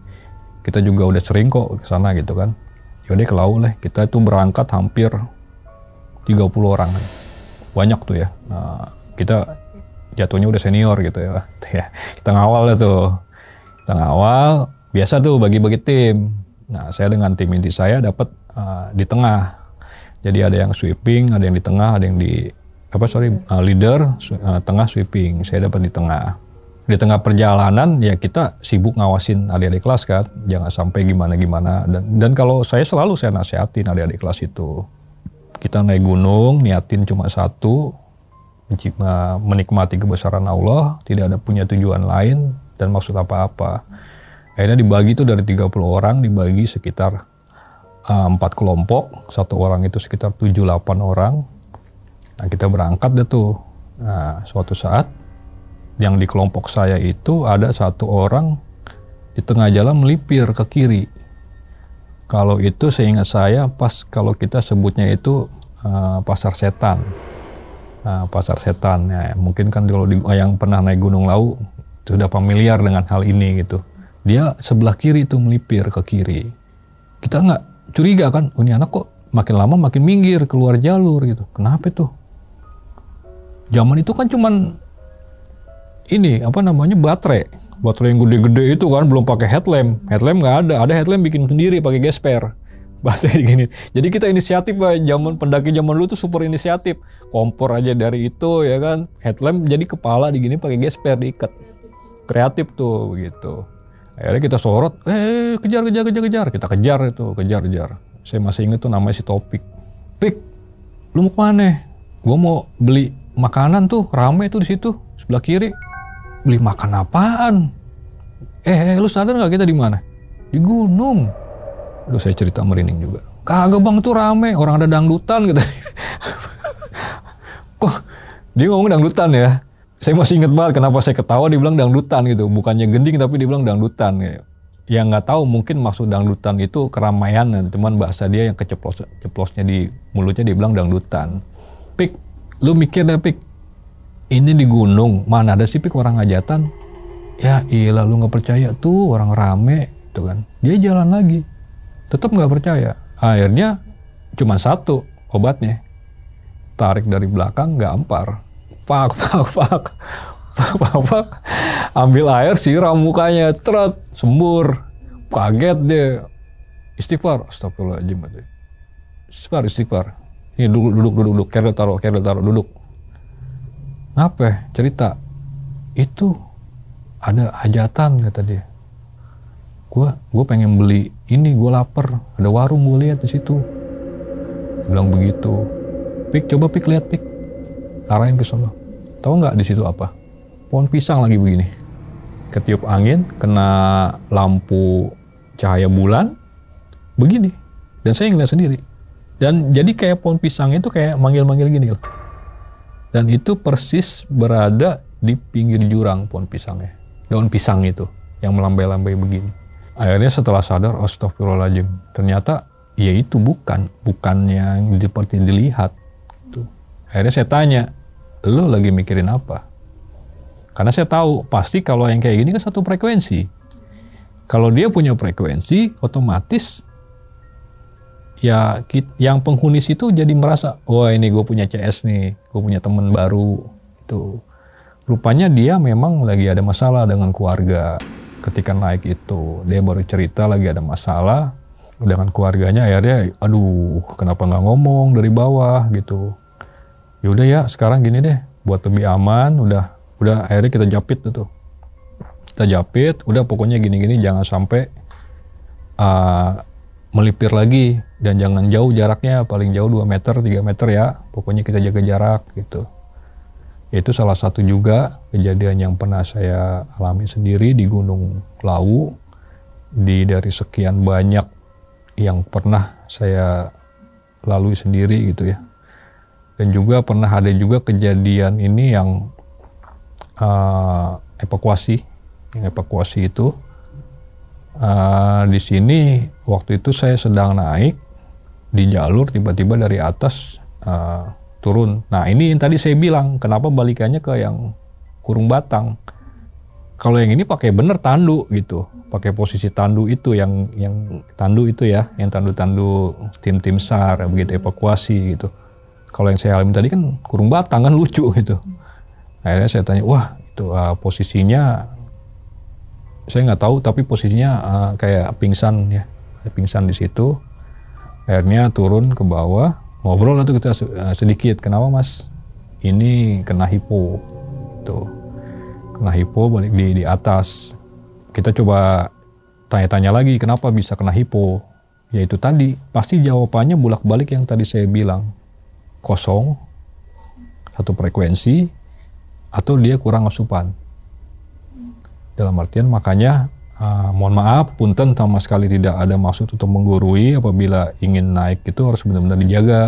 kita juga udah sering kok ke sana gitu kan yaudah ke lau lah kita itu berangkat hampir 30 orang kan. Banyak tuh ya. Nah, kita jatuhnya udah senior gitu ya. ya kita ngawal tuh. Kita ngawal, biasa tuh bagi-bagi tim. Nah, saya dengan tim inti saya dapat uh, di tengah. Jadi ada yang sweeping, ada yang di tengah, ada yang di apa sorry uh, leader, uh, tengah sweeping. Saya dapat di tengah. Di tengah perjalanan ya kita sibuk ngawasin adik-adik kelas kan, jangan sampai gimana-gimana. Dan, dan kalau saya selalu saya nasihatin adik-adik kelas itu kita naik gunung niatin cuma satu menikmati kebesaran Allah tidak ada punya tujuan lain dan maksud apa-apa akhirnya dibagi itu dari 30 orang dibagi sekitar eh, empat uh, kelompok satu orang itu sekitar 7-8 orang nah kita berangkat deh tuh nah suatu saat yang di kelompok saya itu ada satu orang di tengah jalan melipir ke kiri kalau itu seingat saya pas kalau kita sebutnya itu uh, pasar setan. Uh, pasar setan ya mungkin kan kalau di, eh, yang pernah naik Gunung Lau sudah familiar dengan hal ini gitu. Dia sebelah kiri itu melipir ke kiri. Kita nggak curiga kan, oh, ini anak kok makin lama makin minggir keluar jalur gitu. Kenapa tuh? Zaman itu kan cuman ini apa namanya baterai baterai yang gede-gede itu kan belum pakai headlamp. Headlamp nggak ada, ada headlamp bikin sendiri pakai gesper. bahasa gini. Jadi kita inisiatif Pak, zaman pendaki zaman dulu tuh super inisiatif. Kompor aja dari itu ya kan. Headlamp jadi kepala di gini pakai gesper diikat. Kreatif tuh begitu. Akhirnya kita sorot, eh kejar kejar kejar kejar. Kita kejar itu, kejar kejar. Saya masih inget tuh namanya si Topik. Pik, lu mau kemana? Gue mau beli makanan tuh, rame tuh di situ, sebelah kiri Beli makan apaan? Eh, eh, lu sadar nggak kita di mana? Di gunung. Aduh, saya cerita merinding juga. Kagak bang tuh rame, orang ada dangdutan gitu. Kok dia ngomong dangdutan ya? Saya masih inget banget kenapa saya ketawa dibilang dangdutan gitu. Bukannya gending tapi dibilang dangdutan. Gitu. Yang nggak tahu mungkin maksud dangdutan itu keramaian, cuman bahasa dia yang keceplos, ceplosnya di mulutnya dibilang dangdutan. Pik, lu mikir deh Pik, ini di gunung mana ada sipik orang ngajatan ya iya. lu nggak percaya tuh orang rame itu kan dia jalan lagi tetap nggak percaya akhirnya cuma satu obatnya tarik dari belakang nggak ampar pak pak pak pak pak pak ambil air siram mukanya terat sembur kaget dia istighfar astagfirullahaladzim istighfar istighfar ini duduk duduk duduk duduk keril taruh keril taruh duduk apa? Ya, cerita. Itu ada hajatan kata dia. Gua, gue pengen beli ini, gue lapar. Ada warung gue lihat di situ. Bilang begitu. Pik, coba pik lihat pik. Arahin ke sana. Tahu nggak di situ apa? Pohon pisang lagi begini. Ketiup angin, kena lampu cahaya bulan, begini. Dan saya ngeliat sendiri. Dan jadi kayak pohon pisang itu kayak manggil-manggil gini loh. Dan itu persis berada di pinggir jurang pohon pisangnya. Daun pisang itu yang melambai-lambai begini. Akhirnya setelah sadar, astagfirullahaladzim. Ternyata ya itu bukan. Bukan yang seperti dilihat. Tuh. Akhirnya saya tanya, lo lagi mikirin apa? Karena saya tahu, pasti kalau yang kayak gini kan satu frekuensi. Kalau dia punya frekuensi, otomatis ya yang penghuni situ jadi merasa wah oh, ini gue punya CS nih gue punya temen baru itu rupanya dia memang lagi ada masalah dengan keluarga ketika naik itu dia baru cerita lagi ada masalah dengan keluarganya akhirnya aduh kenapa nggak ngomong dari bawah gitu yaudah ya sekarang gini deh buat lebih aman udah udah akhirnya kita japit tuh kita japit udah pokoknya gini-gini jangan sampai uh, melipir lagi dan jangan jauh jaraknya paling jauh 2 meter 3 meter ya pokoknya kita jaga jarak gitu itu salah satu juga kejadian yang pernah saya alami sendiri di Gunung Lawu di dari sekian banyak yang pernah saya lalui sendiri gitu ya dan juga pernah ada juga kejadian ini yang uh, evakuasi yang evakuasi itu Eh, di sini waktu itu saya sedang naik di jalur tiba-tiba dari atas uh, turun. Nah ini yang tadi saya bilang kenapa balikannya ke yang kurung batang. Kalau yang ini pakai bener tandu gitu, pakai posisi tandu itu yang yang tandu itu ya, yang tandu-tandu tim-tim sar begitu evakuasi gitu. Kalau yang saya alami tadi kan kurung batang kan lucu gitu. Akhirnya saya tanya, wah itu uh, posisinya saya nggak tahu tapi posisinya uh, kayak pingsan ya pingsan di situ akhirnya turun ke bawah ngobrol atau kita uh, sedikit kenapa mas ini kena hipo itu kena hipo balik di di atas kita coba tanya-tanya lagi kenapa bisa kena hipo yaitu tadi pasti jawabannya bolak-balik yang tadi saya bilang kosong satu frekuensi atau dia kurang asupan dalam artian makanya Uh, mohon maaf, punten sama sekali tidak ada maksud untuk menggurui apabila ingin naik itu harus benar-benar hmm. dijaga.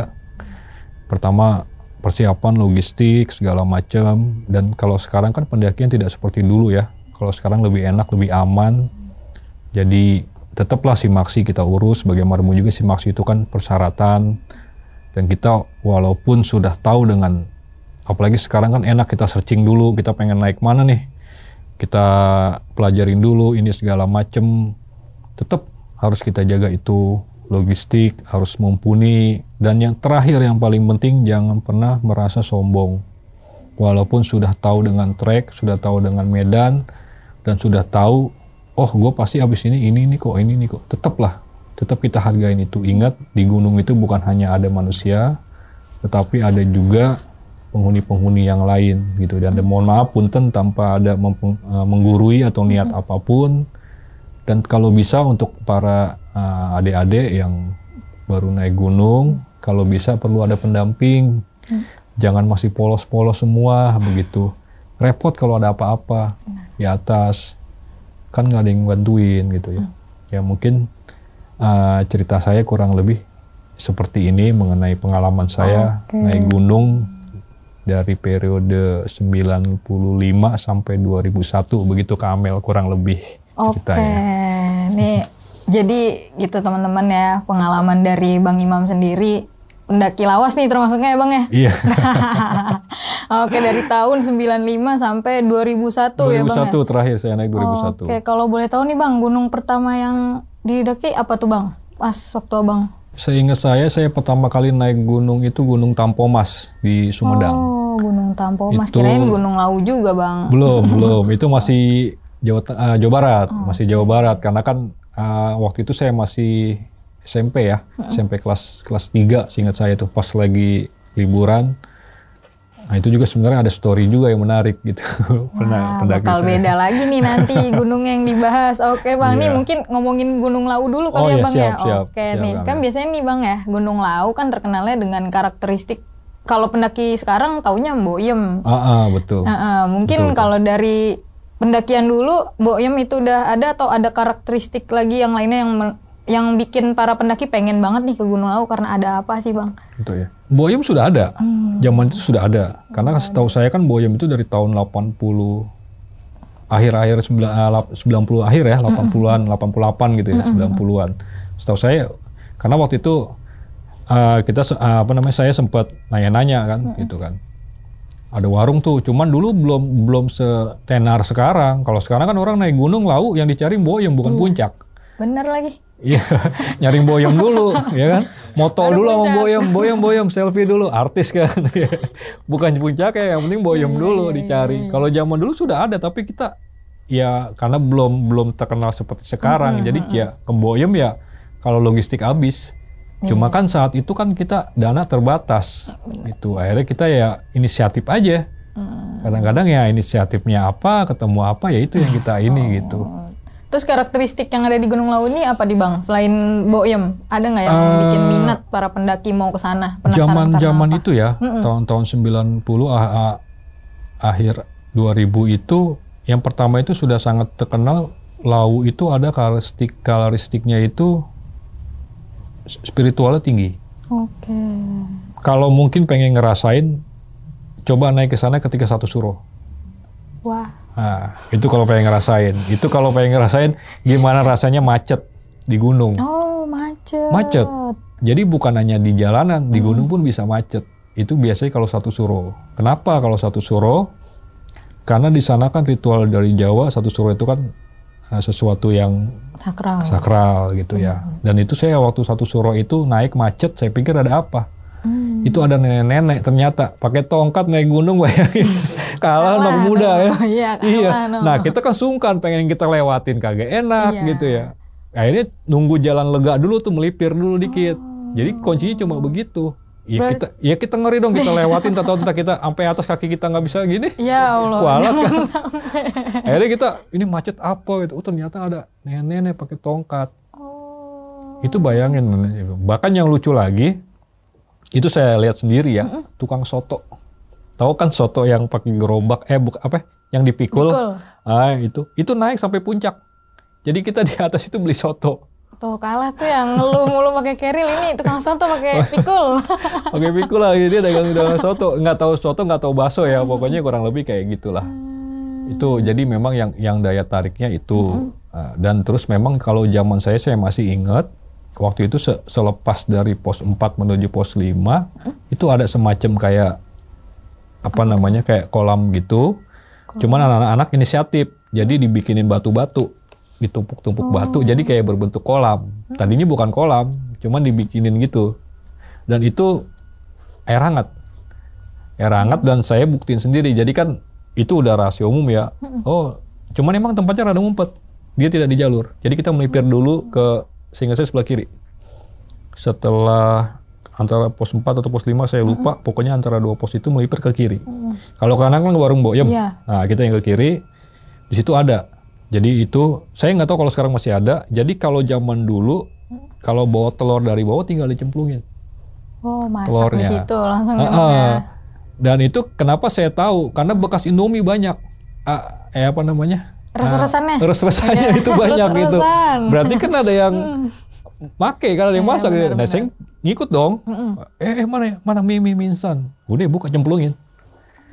Pertama, persiapan logistik segala macam dan kalau sekarang kan pendakian tidak seperti dulu ya. Kalau sekarang lebih enak, lebih aman. Jadi tetaplah si maksi kita urus bagaimanapun juga si maksi itu kan persyaratan dan kita walaupun sudah tahu dengan apalagi sekarang kan enak kita searching dulu kita pengen naik mana nih kita pelajarin dulu ini segala macem tetap harus kita jaga itu logistik harus mumpuni dan yang terakhir yang paling penting jangan pernah merasa sombong walaupun sudah tahu dengan trek, sudah tahu dengan medan dan sudah tahu oh gue pasti abis ini ini nih kok ini nih kok tetaplah tetap kita hargain itu ingat di gunung itu bukan hanya ada manusia tetapi ada juga penghuni-penghuni yang lain gitu dan hmm. mohon maaf punten tanpa ada uh, menggurui atau niat hmm. apapun dan kalau bisa untuk para uh, adik-adik yang baru naik gunung kalau bisa perlu ada pendamping hmm. jangan masih polos-polos semua begitu repot kalau ada apa-apa hmm. di atas kan nggak ada yang bantuin gitu ya hmm. ya mungkin uh, cerita saya kurang lebih seperti ini mengenai pengalaman saya okay. naik gunung dari periode 95 sampai 2001 begitu Kamel kurang lebih Oke. Okay. Nih jadi gitu teman-teman ya pengalaman dari Bang Imam sendiri pendaki lawas nih termasuknya ya Bang ya. Iya. Oke dari tahun 95 sampai 2001, 2001 ya Bang. 2001 ya? terakhir saya naik 2001. Oke, kalau boleh tahu nih Bang gunung pertama yang didaki apa tuh Bang? Pas waktu Abang Seingat saya, saya pertama kali naik gunung itu Gunung Tampomas di Sumedang. Oh, Gunung Tampomas. Itu, Kirain Gunung Lau juga, Bang. Belum, belum. Itu masih Jawa, uh, Jawa Barat. Oh. Masih Jawa Barat. Karena kan uh, waktu itu saya masih SMP ya. Hmm. SMP kelas kelas 3 seingat saya tuh. Pas lagi liburan Nah itu juga sebenarnya ada story juga yang menarik gitu. pernah, Wah, pernah bakal saya. beda lagi nih nanti gunung yang dibahas. Oke Bang, yeah. nih iya. mungkin ngomongin Gunung Lau dulu kali oh, ya iya, Bang ya? siap, ya. Siap, Oke siap, nih, bang. kan ya. biasanya nih Bang ya, Gunung Lau kan terkenalnya dengan karakteristik kalau pendaki sekarang taunya Mbok Yem. ah, ah betul. Nah, uh, mungkin kalau dari pendakian dulu Mbok Yem itu udah ada atau ada karakteristik lagi yang lainnya yang yang bikin para pendaki pengen banget nih ke Gunung Lawu karena ada apa sih bang? Betul ya. Boyem sudah ada, hmm. zaman itu sudah ada. Karena hmm. setahu saya kan Boyem itu dari tahun 80 akhir-akhir 90 ah, akhir ya, 80-an, hmm. 88 gitu ya, 90-an. Hmm, setahu saya karena waktu itu uh, kita uh, apa namanya saya sempat nanya-nanya kan gitu kan. Ada warung tuh, cuman dulu belum belum setenar sekarang. Kalau sekarang kan orang naik gunung lau yang dicari Boyem bukan iya. puncak. Bener lagi Iya, nyaring boyong dulu, ya kan? Moto dulu sama boyong, boyong, boyong, selfie dulu, artis kan. Bukan ya, yang penting boyong iya, dulu iya, dicari. Iya. Kalau zaman dulu sudah ada, tapi kita ya karena belum belum terkenal seperti sekarang, jadi hmm, ya ke boyong ya kalau logistik habis. Cuma kan saat itu kan kita dana terbatas, itu akhirnya kita ya inisiatif aja. Kadang-kadang ya inisiatifnya apa, ketemu apa, ya itu yang kita ini gitu. Oh, Terus karakteristik yang ada di Gunung Lawu ini apa di Bang? Selain Boyem, ada nggak yang uh, bikin minat para pendaki mau ke sana? Zaman-zaman itu ya, tahun-tahun mm -mm. 90 ah, ah, akhir 2000 itu yang pertama itu sudah sangat terkenal Lawu itu ada karakteristik karakteristiknya itu spiritualnya tinggi. Oke. Okay. Kalau mungkin pengen ngerasain coba naik ke sana ketika satu suro. Wah Nah, itu kalau pengen ngerasain. Itu kalau pengen ngerasain gimana rasanya macet di gunung. Oh, macet. Macet. Jadi bukan hanya di jalanan, di hmm. gunung pun bisa macet. Itu biasanya kalau satu suro. Kenapa kalau satu suro? Karena di sana kan ritual dari Jawa satu suro itu kan eh, sesuatu yang sakral, sakral gitu ya. Hmm. Dan itu saya waktu satu suro itu naik macet, saya pikir ada apa? Hmm. Itu ada nenek-nenek ternyata pakai tongkat naik gunung bayangin. kalah anak muda ya. Iya, iya. Nah, kita kan sungkan pengen kita lewatin kagak enak iya. gitu ya. Akhirnya nunggu jalan lega dulu tuh melipir dulu dikit. Oh. Jadi kuncinya cuma begitu. Ya Ber kita, ya kita ngeri dong kita lewatin tahu kita kita sampai atas kaki kita nggak bisa gini. Ya Allah. Kualat kan. Akhirnya kita ini macet apa itu Oh ternyata ada nenek-nenek pakai tongkat. Oh. Itu bayangin. Bahkan yang lucu lagi, itu saya lihat sendiri ya, mm-hmm. tukang soto. Tahu kan soto yang pakai gerobak eh buk, apa yang dipikul? Ah, itu. Itu naik sampai puncak. Jadi kita di atas itu beli soto. Tuh kalah tuh yang ngeluh mulu pakai keril ini tukang soto pakai pikul. pakai pikul lah dia dagang dagang soto, nggak tahu soto nggak tahu baso ya, pokoknya kurang lebih kayak gitulah. Hmm. Itu jadi memang yang yang daya tariknya itu. Hmm. Dan terus memang kalau zaman saya saya masih ingat waktu itu se selepas dari pos 4 menuju pos 5 hmm? itu ada semacam kayak apa okay. namanya kayak kolam gitu. Kolam. Cuman anak-anak inisiatif. Jadi dibikinin batu-batu, ditumpuk-tumpuk oh. batu jadi kayak berbentuk kolam. Hmm. Tadinya bukan kolam, cuman dibikinin gitu. Dan itu air hangat. Air hangat hmm. dan saya buktiin sendiri. Jadi kan itu udah rahasia umum ya. Hmm. Oh, cuman emang tempatnya rada ngumpet. Dia tidak di jalur. Jadi kita melipir dulu ke sehingga saya sebelah kiri. Setelah antara pos 4 atau pos 5 saya lupa, mm -hmm. pokoknya antara dua pos itu melipir ke kiri. Mm -hmm. Kalau kanan kan ke warung Boyem. Yeah. Nah, kita yang ke kiri. Di situ ada. Jadi itu saya nggak tahu kalau sekarang masih ada. Jadi kalau zaman dulu kalau bawa telur dari bawah tinggal dicemplungin. Oh, masak telurnya. di situ langsung uh, uh, Dan itu kenapa saya tahu? Karena bekas Indomie banyak. Uh, eh apa namanya? Res-resannya. Nah, res-resannya iya. itu banyak Res gitu. Berarti kan ada yang make kan ada yang iya, masak gitu. Nah, saya ngikut dong. Eh, eh mana ya? Mana mie mie, Udah buka cemplungin.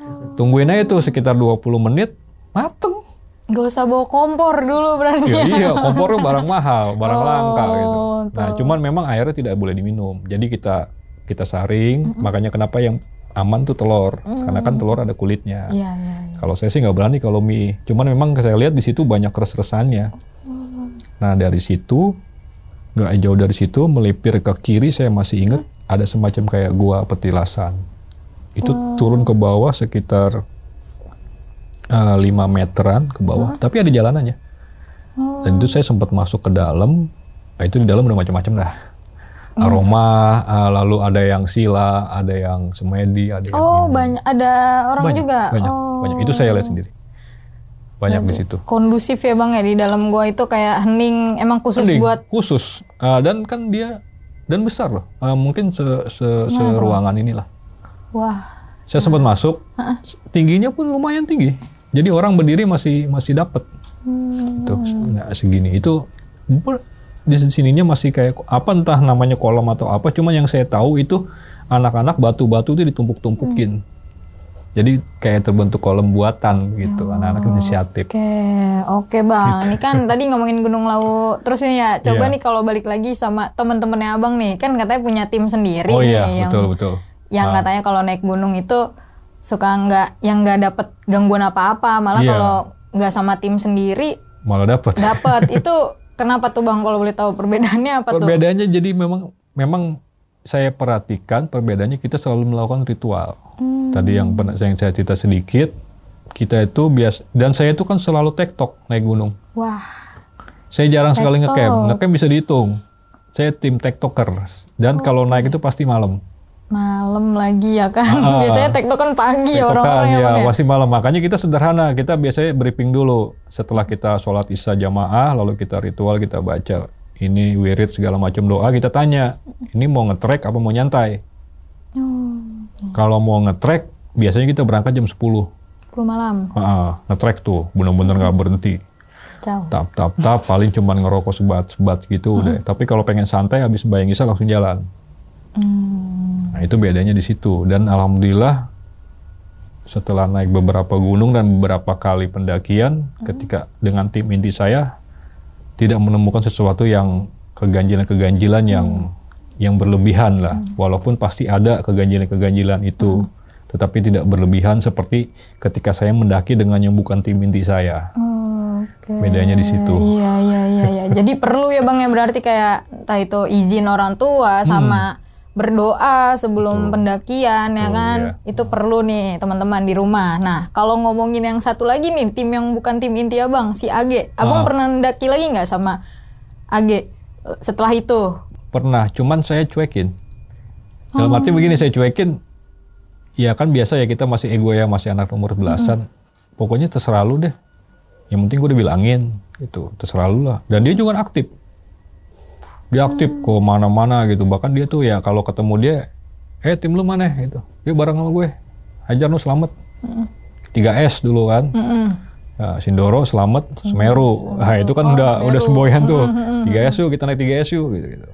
Oh. Tungguin aja tuh sekitar 20 menit, mateng. Gak usah bawa kompor dulu berarti. Ya, iya, iya kompor barang mahal, barang oh, langka gitu. Nah, tuh. cuman memang airnya tidak boleh diminum. Jadi kita kita saring, mm hmm makanya kenapa yang aman tuh telur, mm hmm karena kan telur ada kulitnya. Iya, yeah, iya, yeah, Yeah. Kalau saya sih nggak berani kalau mie. Cuman memang saya lihat di situ banyak res-resannya. Nah dari situ nggak jauh dari situ melipir ke kiri saya masih ingat ada semacam kayak gua petilasan. Itu oh. turun ke bawah sekitar uh, eh, 5 meteran ke bawah. Tapi ada jalanannya. Hmm. Dan itu oh. saya sempat masuk ke dalam. Nah, itu di dalam udah macam-macam dah hmm. aroma uh, lalu ada yang sila ada yang semedi ada yang oh banyak ada orang banyak, juga banyak. oh banyak itu saya lihat sendiri banyak di situ kondusif ya bang ya di dalam gua itu kayak hening emang khusus hening, buat khusus uh, dan kan dia dan besar loh uh, mungkin se, se, seruangan inilah wah saya sempat masuk uh tingginya pun lumayan tinggi jadi orang berdiri masih masih dapat hmm. itu nggak segini itu di sininya masih kayak apa entah namanya kolam atau apa cuma yang saya tahu itu anak-anak batu-batu itu ditumpuk-tumpukin hmm jadi kayak terbentuk kolom buatan gitu, oh, anak-anak oh, inisiatif. Oke, okay. oke okay, bang. Gitu. Ini kan tadi ngomongin Gunung Lawu, terus ini ya coba yeah. nih kalau balik lagi sama temen-temennya abang nih, kan katanya punya tim sendiri oh, nih. Oh iya, betul betul. Yang nah. katanya kalau naik gunung itu suka nggak yang nggak dapet gangguan apa-apa, malah yeah. kalau nggak sama tim sendiri malah dapet. Dapet itu kenapa tuh bang? Kalau boleh tahu perbedaannya apa perbedaannya tuh? Perbedaannya jadi memang memang saya perhatikan perbedaannya kita selalu melakukan ritual. Hmm. Tadi yang pernah yang saya cerita sedikit, kita itu bias dan saya itu kan selalu tektok naik gunung. Wah. Saya jarang tektok. sekali ngecamp. Ngecamp bisa dihitung. Saya tim tektoker dan oh. kalau naik itu pasti malam. Malam lagi ya kan. Ah, biasanya tektok kan pagi tektokan, orang-orang ya, yang iya, masih malam. Makanya kita sederhana. Kita biasanya briefing dulu. Setelah kita sholat isya jamaah, lalu kita ritual, kita baca ini wirid segala macam doa kita tanya ini mau ngetrek apa mau nyantai hmm. kalau mau ngetrek biasanya kita berangkat jam 10 10 malam uh, ngetrek tuh benar-benar nggak berhenti Jauh. tap tap tap paling cuma ngerokok sebat sebat gitu hmm. udah tapi kalau pengen santai habis bayang isa langsung jalan hmm. nah itu bedanya di situ dan alhamdulillah setelah naik beberapa gunung dan beberapa kali pendakian hmm. ketika dengan tim inti saya tidak menemukan sesuatu yang keganjilan-keganjilan yang hmm. yang berlebihan lah. Hmm. Walaupun pasti ada keganjilan-keganjilan itu, hmm. tetapi tidak berlebihan seperti ketika saya mendaki dengan yang bukan tim inti saya. Oh, okay. Bedanya di situ. Iya iya iya. iya. Jadi perlu ya bang ya berarti kayak entah itu izin orang tua hmm. sama hmm berdoa sebelum Betul. pendakian ya Betul, ya kan ya. itu perlu nih teman-teman di rumah. Nah kalau ngomongin yang satu lagi nih tim yang bukan tim inti ya bang si Age, abang ah. pernah mendaki lagi nggak sama Age eh, setelah itu? Pernah, cuman saya cuekin. Dalam arti oh. begini saya cuekin, ya kan biasa ya kita masih ego ya masih anak umur belasan. Hmm. Pokoknya terserah lu deh. Yang penting gue udah bilangin itu terserah lu lah. Dan dia juga aktif dia aktif ke mana-mana gitu bahkan dia tuh ya kalau ketemu dia eh tim lu mana gitu yuk bareng sama gue hajar lu selamat tiga S dulu kan hmm. ya, Sindoro selamat Semeru nah itu kan oh, udah Semeru. udah semboyan tuh tiga S yuk kita naik tiga S yuk gitu gitu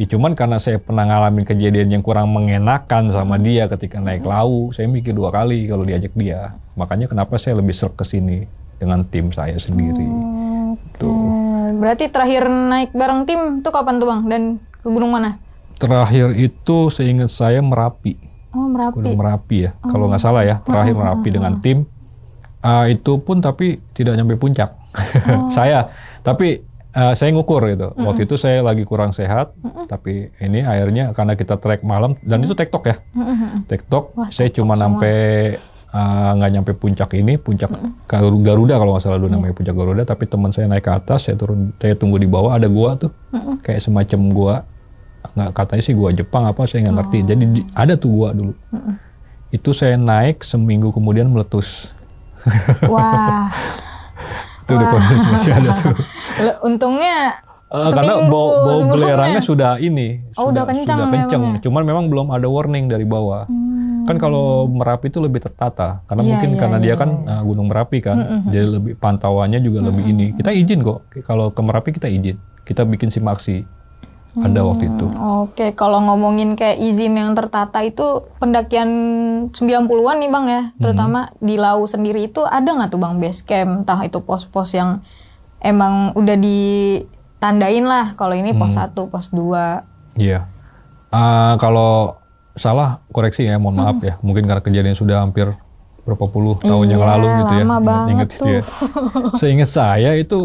ya cuman karena saya pernah ngalamin kejadian yang kurang mengenakan sama dia ketika naik lau saya mikir dua kali kalau diajak dia makanya kenapa saya lebih serk kesini dengan tim saya sendiri oh, okay. tuh gitu. Eh, berarti terakhir naik bareng tim tuh kapan tuh bang dan ke gunung mana? Terakhir itu seingat saya Merapi. Oh Merapi. Gunung Merapi ya, oh. kalau nggak salah ya. Terakhir oh, oh Merapi oh, dengan oh. tim. Uh, itu pun tapi tidak nyampe puncak. Oh. saya, tapi uh, saya ngukur gitu. Mm-mm. Waktu itu saya lagi kurang sehat, Mm-mm. tapi ini akhirnya karena kita trek malam dan Mm-mm. itu tektok ya. Mm-mm. Tektok, saya cuma sampai Ah, nggak uh, nyampe puncak ini, puncak mm. Garuda kalau nggak salah dulu yeah. namanya puncak Garuda, tapi teman saya naik ke atas, saya turun, saya tunggu di bawah ada gua tuh, mm. kayak semacam gua, nggak katanya sih gua Jepang apa saya nggak ngerti, oh. jadi di, ada tuh gua dulu, mm. itu saya naik seminggu kemudian meletus. Wah. itu Wah. kondisi masih ada tuh. Untungnya Uh, karena bau, bau belerangnya ya? sudah ini, oh, sudah, udah kenceng, sudah ya, kenceng. Memang. Ya? Cuman memang belum ada warning dari bawah. Hmm Kan kalau Merapi itu lebih tertata karena yeah, mungkin yeah, karena yeah, dia iya, kan uh, Gunung Merapi kan. Mm -hmm. Jadi lebih pantauannya juga mm -hmm. lebih ini. Kita izin kok. Kalau ke Merapi kita izin. Kita bikin simaksi. Hmm, ada waktu hmm, itu. Oke, okay. kalau ngomongin kayak izin yang tertata itu pendakian 90-an nih Bang ya, mm-hmm. terutama hmm. di Lau sendiri itu ada nggak tuh Bang base camp, entah itu pos-pos yang emang udah ditandain lah kalau ini pos hmm. 1, pos dua Iya. Yeah. Uh, kalau salah koreksi ya, mohon maaf hmm. ya. Mungkin karena kejadian sudah hampir berapa puluh tahun iya, yang lalu gitu ya. Lama banget ingat, ya. tuh. Ya. Seingat saya itu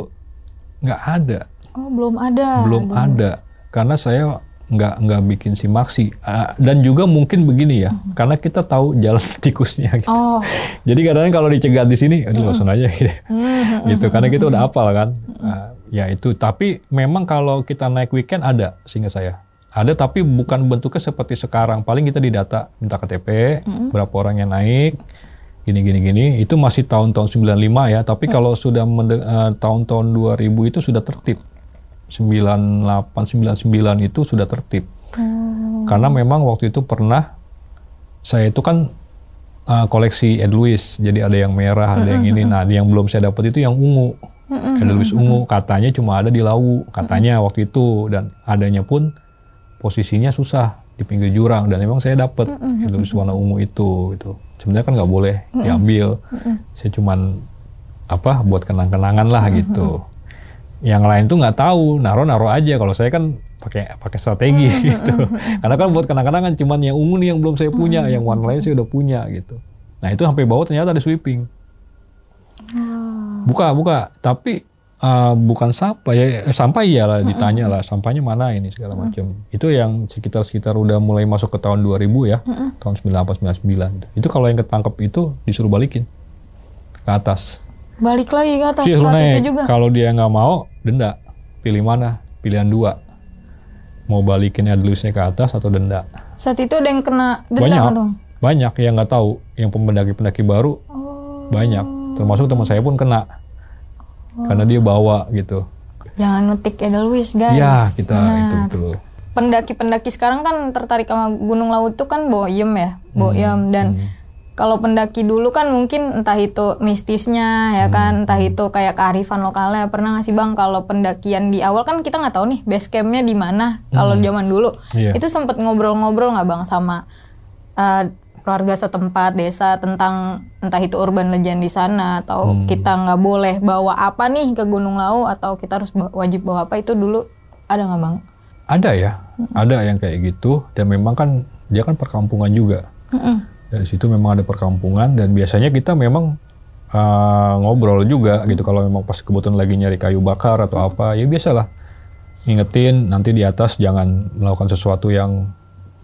nggak ada. Oh, belum ada. Belum Aduh. ada. Karena saya nggak nggak bikin si maksi ah, dan juga mungkin begini ya hmm karena kita tahu jalan tikusnya gitu. Oh. Jadi kadang-kadang kalau dicegat di sini itu mm-hmm. langsung aja gitu. Mm-hmm. gitu karena kita udah hafal kan. Ah, ya itu tapi memang kalau kita naik weekend ada seingat saya. Ada tapi bukan bentuknya seperti sekarang. Paling kita didata minta KTP, mm-hmm. berapa orang yang naik, gini gini gini. Itu masih tahun-tahun 95 ya, tapi mm kalau sudah tahun eh, tahun-tahun 2000 itu sudah tertib. 98 99 itu sudah tertib. Hmm. Karena memang waktu itu pernah saya itu kan uh, koleksi Edelweiss. Jadi ada yang merah, ada hmm. yang ini. Nah, yang belum saya dapat itu yang ungu. Hmm. Edelweiss ungu katanya cuma ada di Lawu, katanya waktu itu dan adanya pun posisinya susah di pinggir jurang dan emang saya dapat mm -hmm. Gitu, warna ungu itu gitu sebenarnya kan nggak boleh diambil saya cuman apa buat kenang-kenangan lah gitu yang lain tuh nggak tahu naro naro aja kalau saya kan pakai pakai strategi gitu karena kan buat kenang-kenangan cuman yang ungu nih yang belum saya punya yang warna lain saya udah punya gitu nah itu sampai bawah ternyata ada sweeping oh. buka buka tapi uh, bukan sampah eh, ya sampah iyalah ditanya lah sampahnya mana ini segala mm macam itu yang sekitar sekitar udah mulai masuk ke tahun 2000 ya mm-hmm. tahun sembilan itu kalau yang ketangkep itu disuruh balikin ke atas balik lagi ke atas itu iya, juga kalau dia nggak mau denda pilih mana pilihan dua mau balikin adlusnya ke atas atau denda saat itu ada yang kena denda banyak dong? banyak yang nggak tahu yang pendaki pendaki baru oh. banyak termasuk teman saya pun kena karena dia bawa gitu. Jangan ngetik Edelweiss guys. Ya kita nah, itu betul. Pendaki-pendaki sekarang kan tertarik sama gunung laut itu kan boyem ya, boyem hmm. dan hmm. kalau pendaki dulu kan mungkin entah itu mistisnya ya hmm. kan, entah hmm. itu kayak kearifan lokalnya. Pernah ngasih bang kalau pendakian di awal kan kita nggak tahu nih base campnya di mana kalau hmm. zaman dulu. Yeah. Itu sempet ngobrol-ngobrol nggak bang sama uh, keluarga setempat desa tentang entah itu urban legend di sana atau hmm. kita nggak boleh bawa apa nih ke Gunung Lau atau kita harus wajib bawa apa itu dulu ada nggak bang? Ada ya, hmm. ada yang kayak gitu dan memang kan dia kan perkampungan juga. Hmm. Dari situ memang ada perkampungan dan biasanya kita memang uh, ngobrol juga gitu kalau memang pas kebetulan lagi nyari kayu bakar atau apa ya biasalah ngingetin nanti di atas jangan melakukan sesuatu yang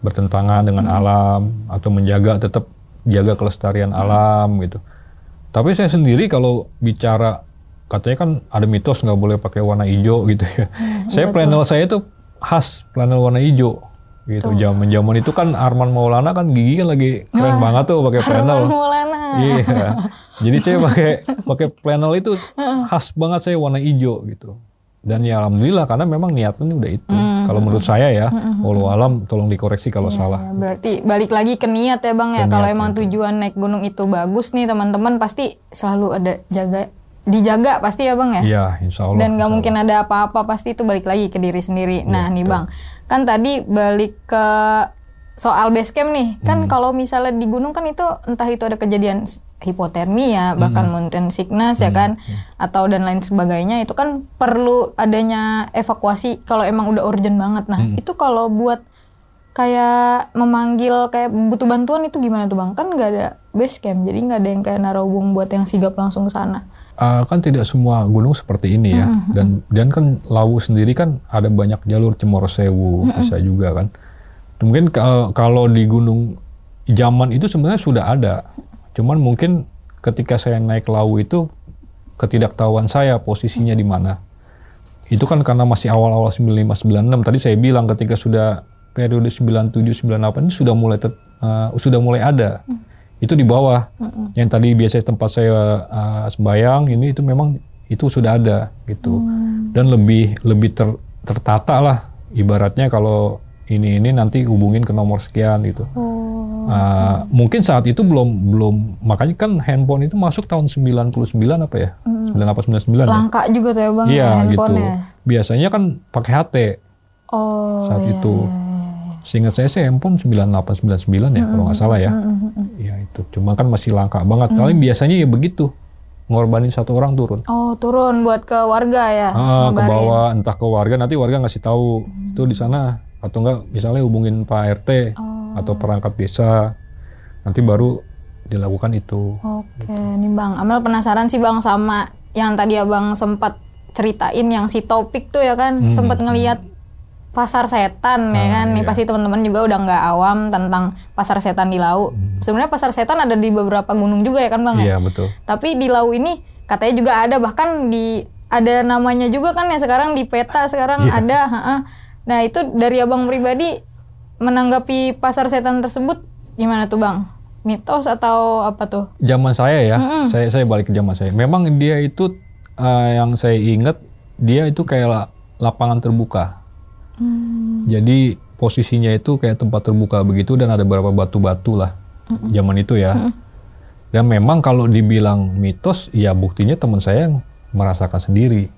bertentangan dengan hmm. alam atau menjaga tetap jaga kelestarian hmm. alam gitu. Tapi saya sendiri kalau bicara katanya kan ada mitos nggak boleh pakai warna hijau gitu ya. Hmm, saya planel saya itu khas planel warna hijau gitu. Zaman-zaman itu kan Arman Maulana kan gigi kan lagi keren Wah, banget tuh pakai planel. Arman Maulana. Iya. Yeah. Jadi saya pakai pakai planel itu ah. khas banget saya warna hijau gitu. Dan ya alhamdulillah karena memang niatnya udah itu. Hmm kalau menurut saya ya, walau alam tolong dikoreksi kalau yeah, salah. Berarti balik lagi ke niat ya Bang ya. Kalau emang ya. tujuan naik gunung itu bagus nih teman-teman pasti selalu ada jaga dijaga pasti ya bang ya. Iya, insya Allah. Dan nggak mungkin ada apa-apa pasti itu balik lagi ke diri sendiri. Nah nih bang, kan tadi balik ke soal base camp nih, kan hmm. kalau misalnya di gunung kan itu entah itu ada kejadian hipotermia ya, hmm. bahkan mountain sickness ya hmm. ya kan hmm. atau dan lain sebagainya itu kan perlu adanya evakuasi kalau emang udah urgent banget nah hmm. itu kalau buat kayak memanggil kayak butuh bantuan itu gimana tuh bang kan nggak ada base camp jadi nggak ada yang kayak narobong buat yang sigap langsung ke sana uh, kan tidak semua gunung seperti ini ya. hmm, hmm Dan hmm. dan kan Lawu sendiri kan ada banyak jalur Cemoro Sewu hmm, hmm bisa juga kan. Mungkin kalau kalau di gunung zaman itu sebenarnya sudah ada Cuman mungkin ketika saya naik lau itu ketidaktahuan saya posisinya di mana. Itu kan karena masih awal-awal 95 96 tadi saya bilang ketika sudah periode 97 98 ini sudah mulai ter, uh, eh, sudah mulai ada. Hmm. Itu di bawah. Hmm. Yang tadi biasanya tempat saya uh, sembayang ini itu memang itu sudah ada gitu. Hmm. Dan lebih lebih ter, tertata lah ibaratnya kalau ini ini nanti hubungin ke nomor sekian gitu. Oh. Uh, mungkin saat itu belum belum makanya kan handphone itu masuk tahun 99 apa ya? Hmm. 9899. Ya? Langka ya? juga tuh ya Bang iya, handphone gitu. Biasanya kan pakai HT. Oh. Saat iya, itu. Iya, iya. iya. Seingat saya sih handphone 9899 ya -hmm. kalau nggak hmm, salah ya. -hmm. Ya itu. Cuma kan masih langka banget. -hmm. Kali biasanya ya begitu ngorbanin satu orang turun. Oh, turun buat ke warga ya. Ah, ke bawah entah ke warga nanti warga ngasih tahu. Hmm. Itu di sana atau enggak misalnya hubungin Pak RT oh. atau perangkat desa nanti baru dilakukan itu. Oke, gitu. nih Bang amel penasaran sih Bang sama yang tadi Abang sempat ceritain yang si topik tuh ya kan hmm. sempat hmm. ngelihat pasar setan ya ah, ya kan. Nih iya. pasti teman-teman juga udah nggak awam tentang pasar setan di laut Hmm. Sebenarnya pasar setan ada di beberapa gunung juga ya kan Bang? Ya? Iya, betul. Tapi di laut ini katanya juga ada bahkan di ada namanya juga kan ya sekarang di peta sekarang yeah. ada, heeh. Nah itu dari abang pribadi menanggapi pasar setan tersebut gimana tuh bang? Mitos atau apa tuh? Zaman saya ya, mm -hmm. saya saya balik ke zaman saya. Memang dia itu uh, yang saya ingat dia itu kayak lapangan terbuka. Hmm. Jadi posisinya itu kayak tempat terbuka begitu dan ada beberapa batu-batu lah mm -hmm. zaman itu ya. Mm -hmm. Dan memang kalau dibilang mitos, ya buktinya teman saya yang merasakan sendiri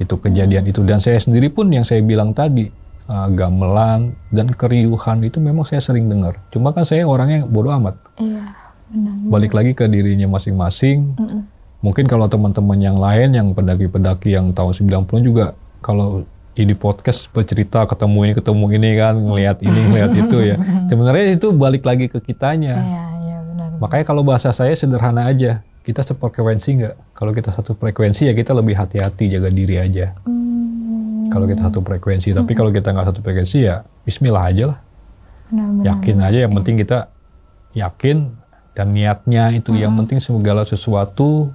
itu kejadian itu dan saya sendiri pun yang saya bilang tadi uh, gamelan dan keriuhan itu memang saya sering dengar cuma kan saya orangnya bodoh amat iya benar, balik lagi ke dirinya masing-masing mm -mm. mungkin kalau teman-teman yang lain yang pendaki-pendaki yang tahun 90 juga kalau di podcast bercerita ketemu ini ketemu ini kan ngelihat ini ngelihat itu ya sebenarnya itu balik lagi ke kitanya iya, iya, benar, benar. makanya kalau bahasa saya sederhana aja kita sefrekuensi nggak? Kalau kita satu frekuensi ya kita lebih hati-hati jaga diri aja. Hmm. Kalau kita satu frekuensi, hmm. tapi kalau kita nggak satu frekuensi ya Bismillah aja lah. Benar, benar, yakin aja yang penting kita yakin dan niatnya itu hmm. yang penting segala sesuatu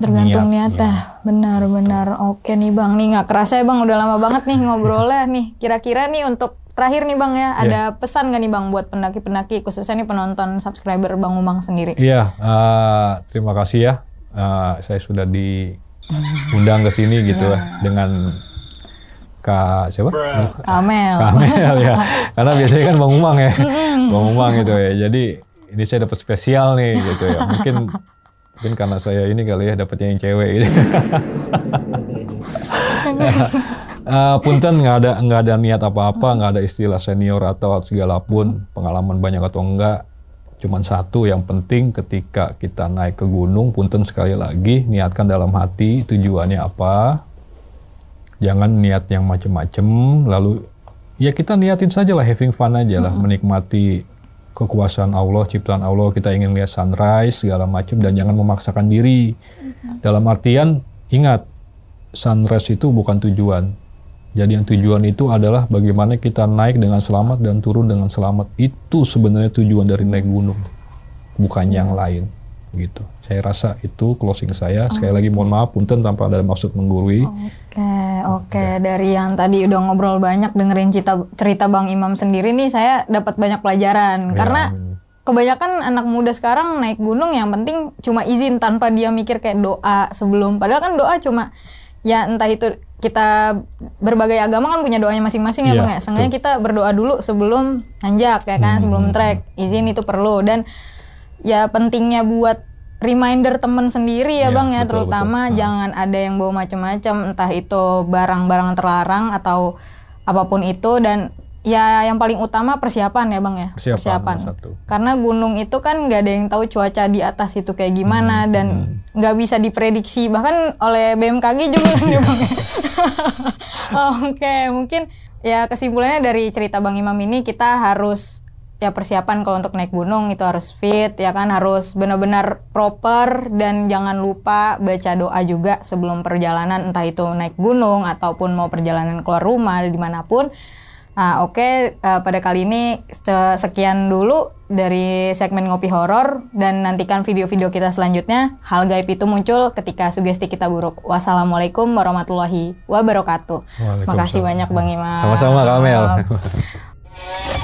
tergantung niat, niatnya. Benar-benar. Oke nih bang, nih nggak kerasa ya bang, udah lama banget nih ngobrolnya nih. Kira-kira nih untuk Terakhir nih Bang ya, ada yeah. pesan gak nih Bang buat pendaki-pendaki khususnya nih penonton subscriber Bang Umang sendiri? Iya, yeah, uh, terima kasih ya. Uh, saya sudah diundang ke sini gitu yeah. ya dengan Kak siapa? Kamel. Kamel ya. Karena biasanya kan Bang Umang ya. Mm-hmm. Bang Umang gitu ya. Jadi ini saya dapat spesial nih gitu ya. Mungkin mungkin karena saya ini kali ya dapatnya yang cewek gitu. uh, punten nggak ada nggak ada niat apa-apa, nggak ada istilah senior atau segala pun, pengalaman banyak atau enggak. Cuman satu yang penting ketika kita naik ke gunung, punten sekali lagi niatkan dalam hati tujuannya apa. Jangan niat yang macem-macem, lalu ya kita niatin saja lah having fun aja lah, -hmm. menikmati kekuasaan Allah, ciptaan Allah, kita ingin lihat sunrise segala macam dan jangan memaksakan diri. Dalam artian ingat sunrise itu bukan tujuan, jadi yang tujuan itu adalah bagaimana kita naik dengan selamat dan turun dengan selamat. Itu sebenarnya tujuan dari naik gunung, bukan yang lain. Gitu. Saya rasa itu closing saya. Sekali okay. lagi mohon maaf, punten tanpa ada maksud menggurui. Oke, okay, oke. Okay. Iya. Dari yang tadi udah ngobrol banyak dengerin cerita cerita Bang Imam sendiri nih, saya dapat banyak pelajaran. Ya, Karena kebanyakan anak muda sekarang naik gunung yang penting cuma izin tanpa dia mikir kayak doa sebelum padahal kan doa cuma ya entah itu kita berbagai agama kan punya doanya masing-masing ya, iya, bang ya. Seenggaknya kita berdoa dulu sebelum nanjak ya kan, hmm. sebelum trek. Izin itu perlu dan ya pentingnya buat reminder temen sendiri ya, ya bang ya, betul, terutama betul. jangan hmm. ada yang bawa macam-macam, entah itu barang-barang terlarang atau apapun itu dan Ya, yang paling utama persiapan ya bang ya. Persiapan. persiapan. Satu. Karena gunung itu kan nggak ada yang tahu cuaca di atas itu kayak gimana hmm, dan hmm. nggak hmm. bisa diprediksi bahkan oleh BMKG juga kan ya bang. Ya. Iya. Oke, mungkin ya kesimpulannya dari cerita bang Imam ini kita harus ya persiapan kalau untuk naik gunung itu harus fit ya kan harus benar-benar proper dan jangan lupa baca doa juga sebelum perjalanan entah itu naik gunung ataupun mau perjalanan keluar rumah dimanapun Nah, oke okay, uh, eh, pada kali ini sekian dulu dari segmen ngopi horor dan nantikan video-video kita selanjutnya. Hal gaib itu muncul ketika sugesti kita buruk. Wassalamualaikum warahmatullahi wabarakatuh. Makasih banyak Bang Imam. Sama-sama Kamel.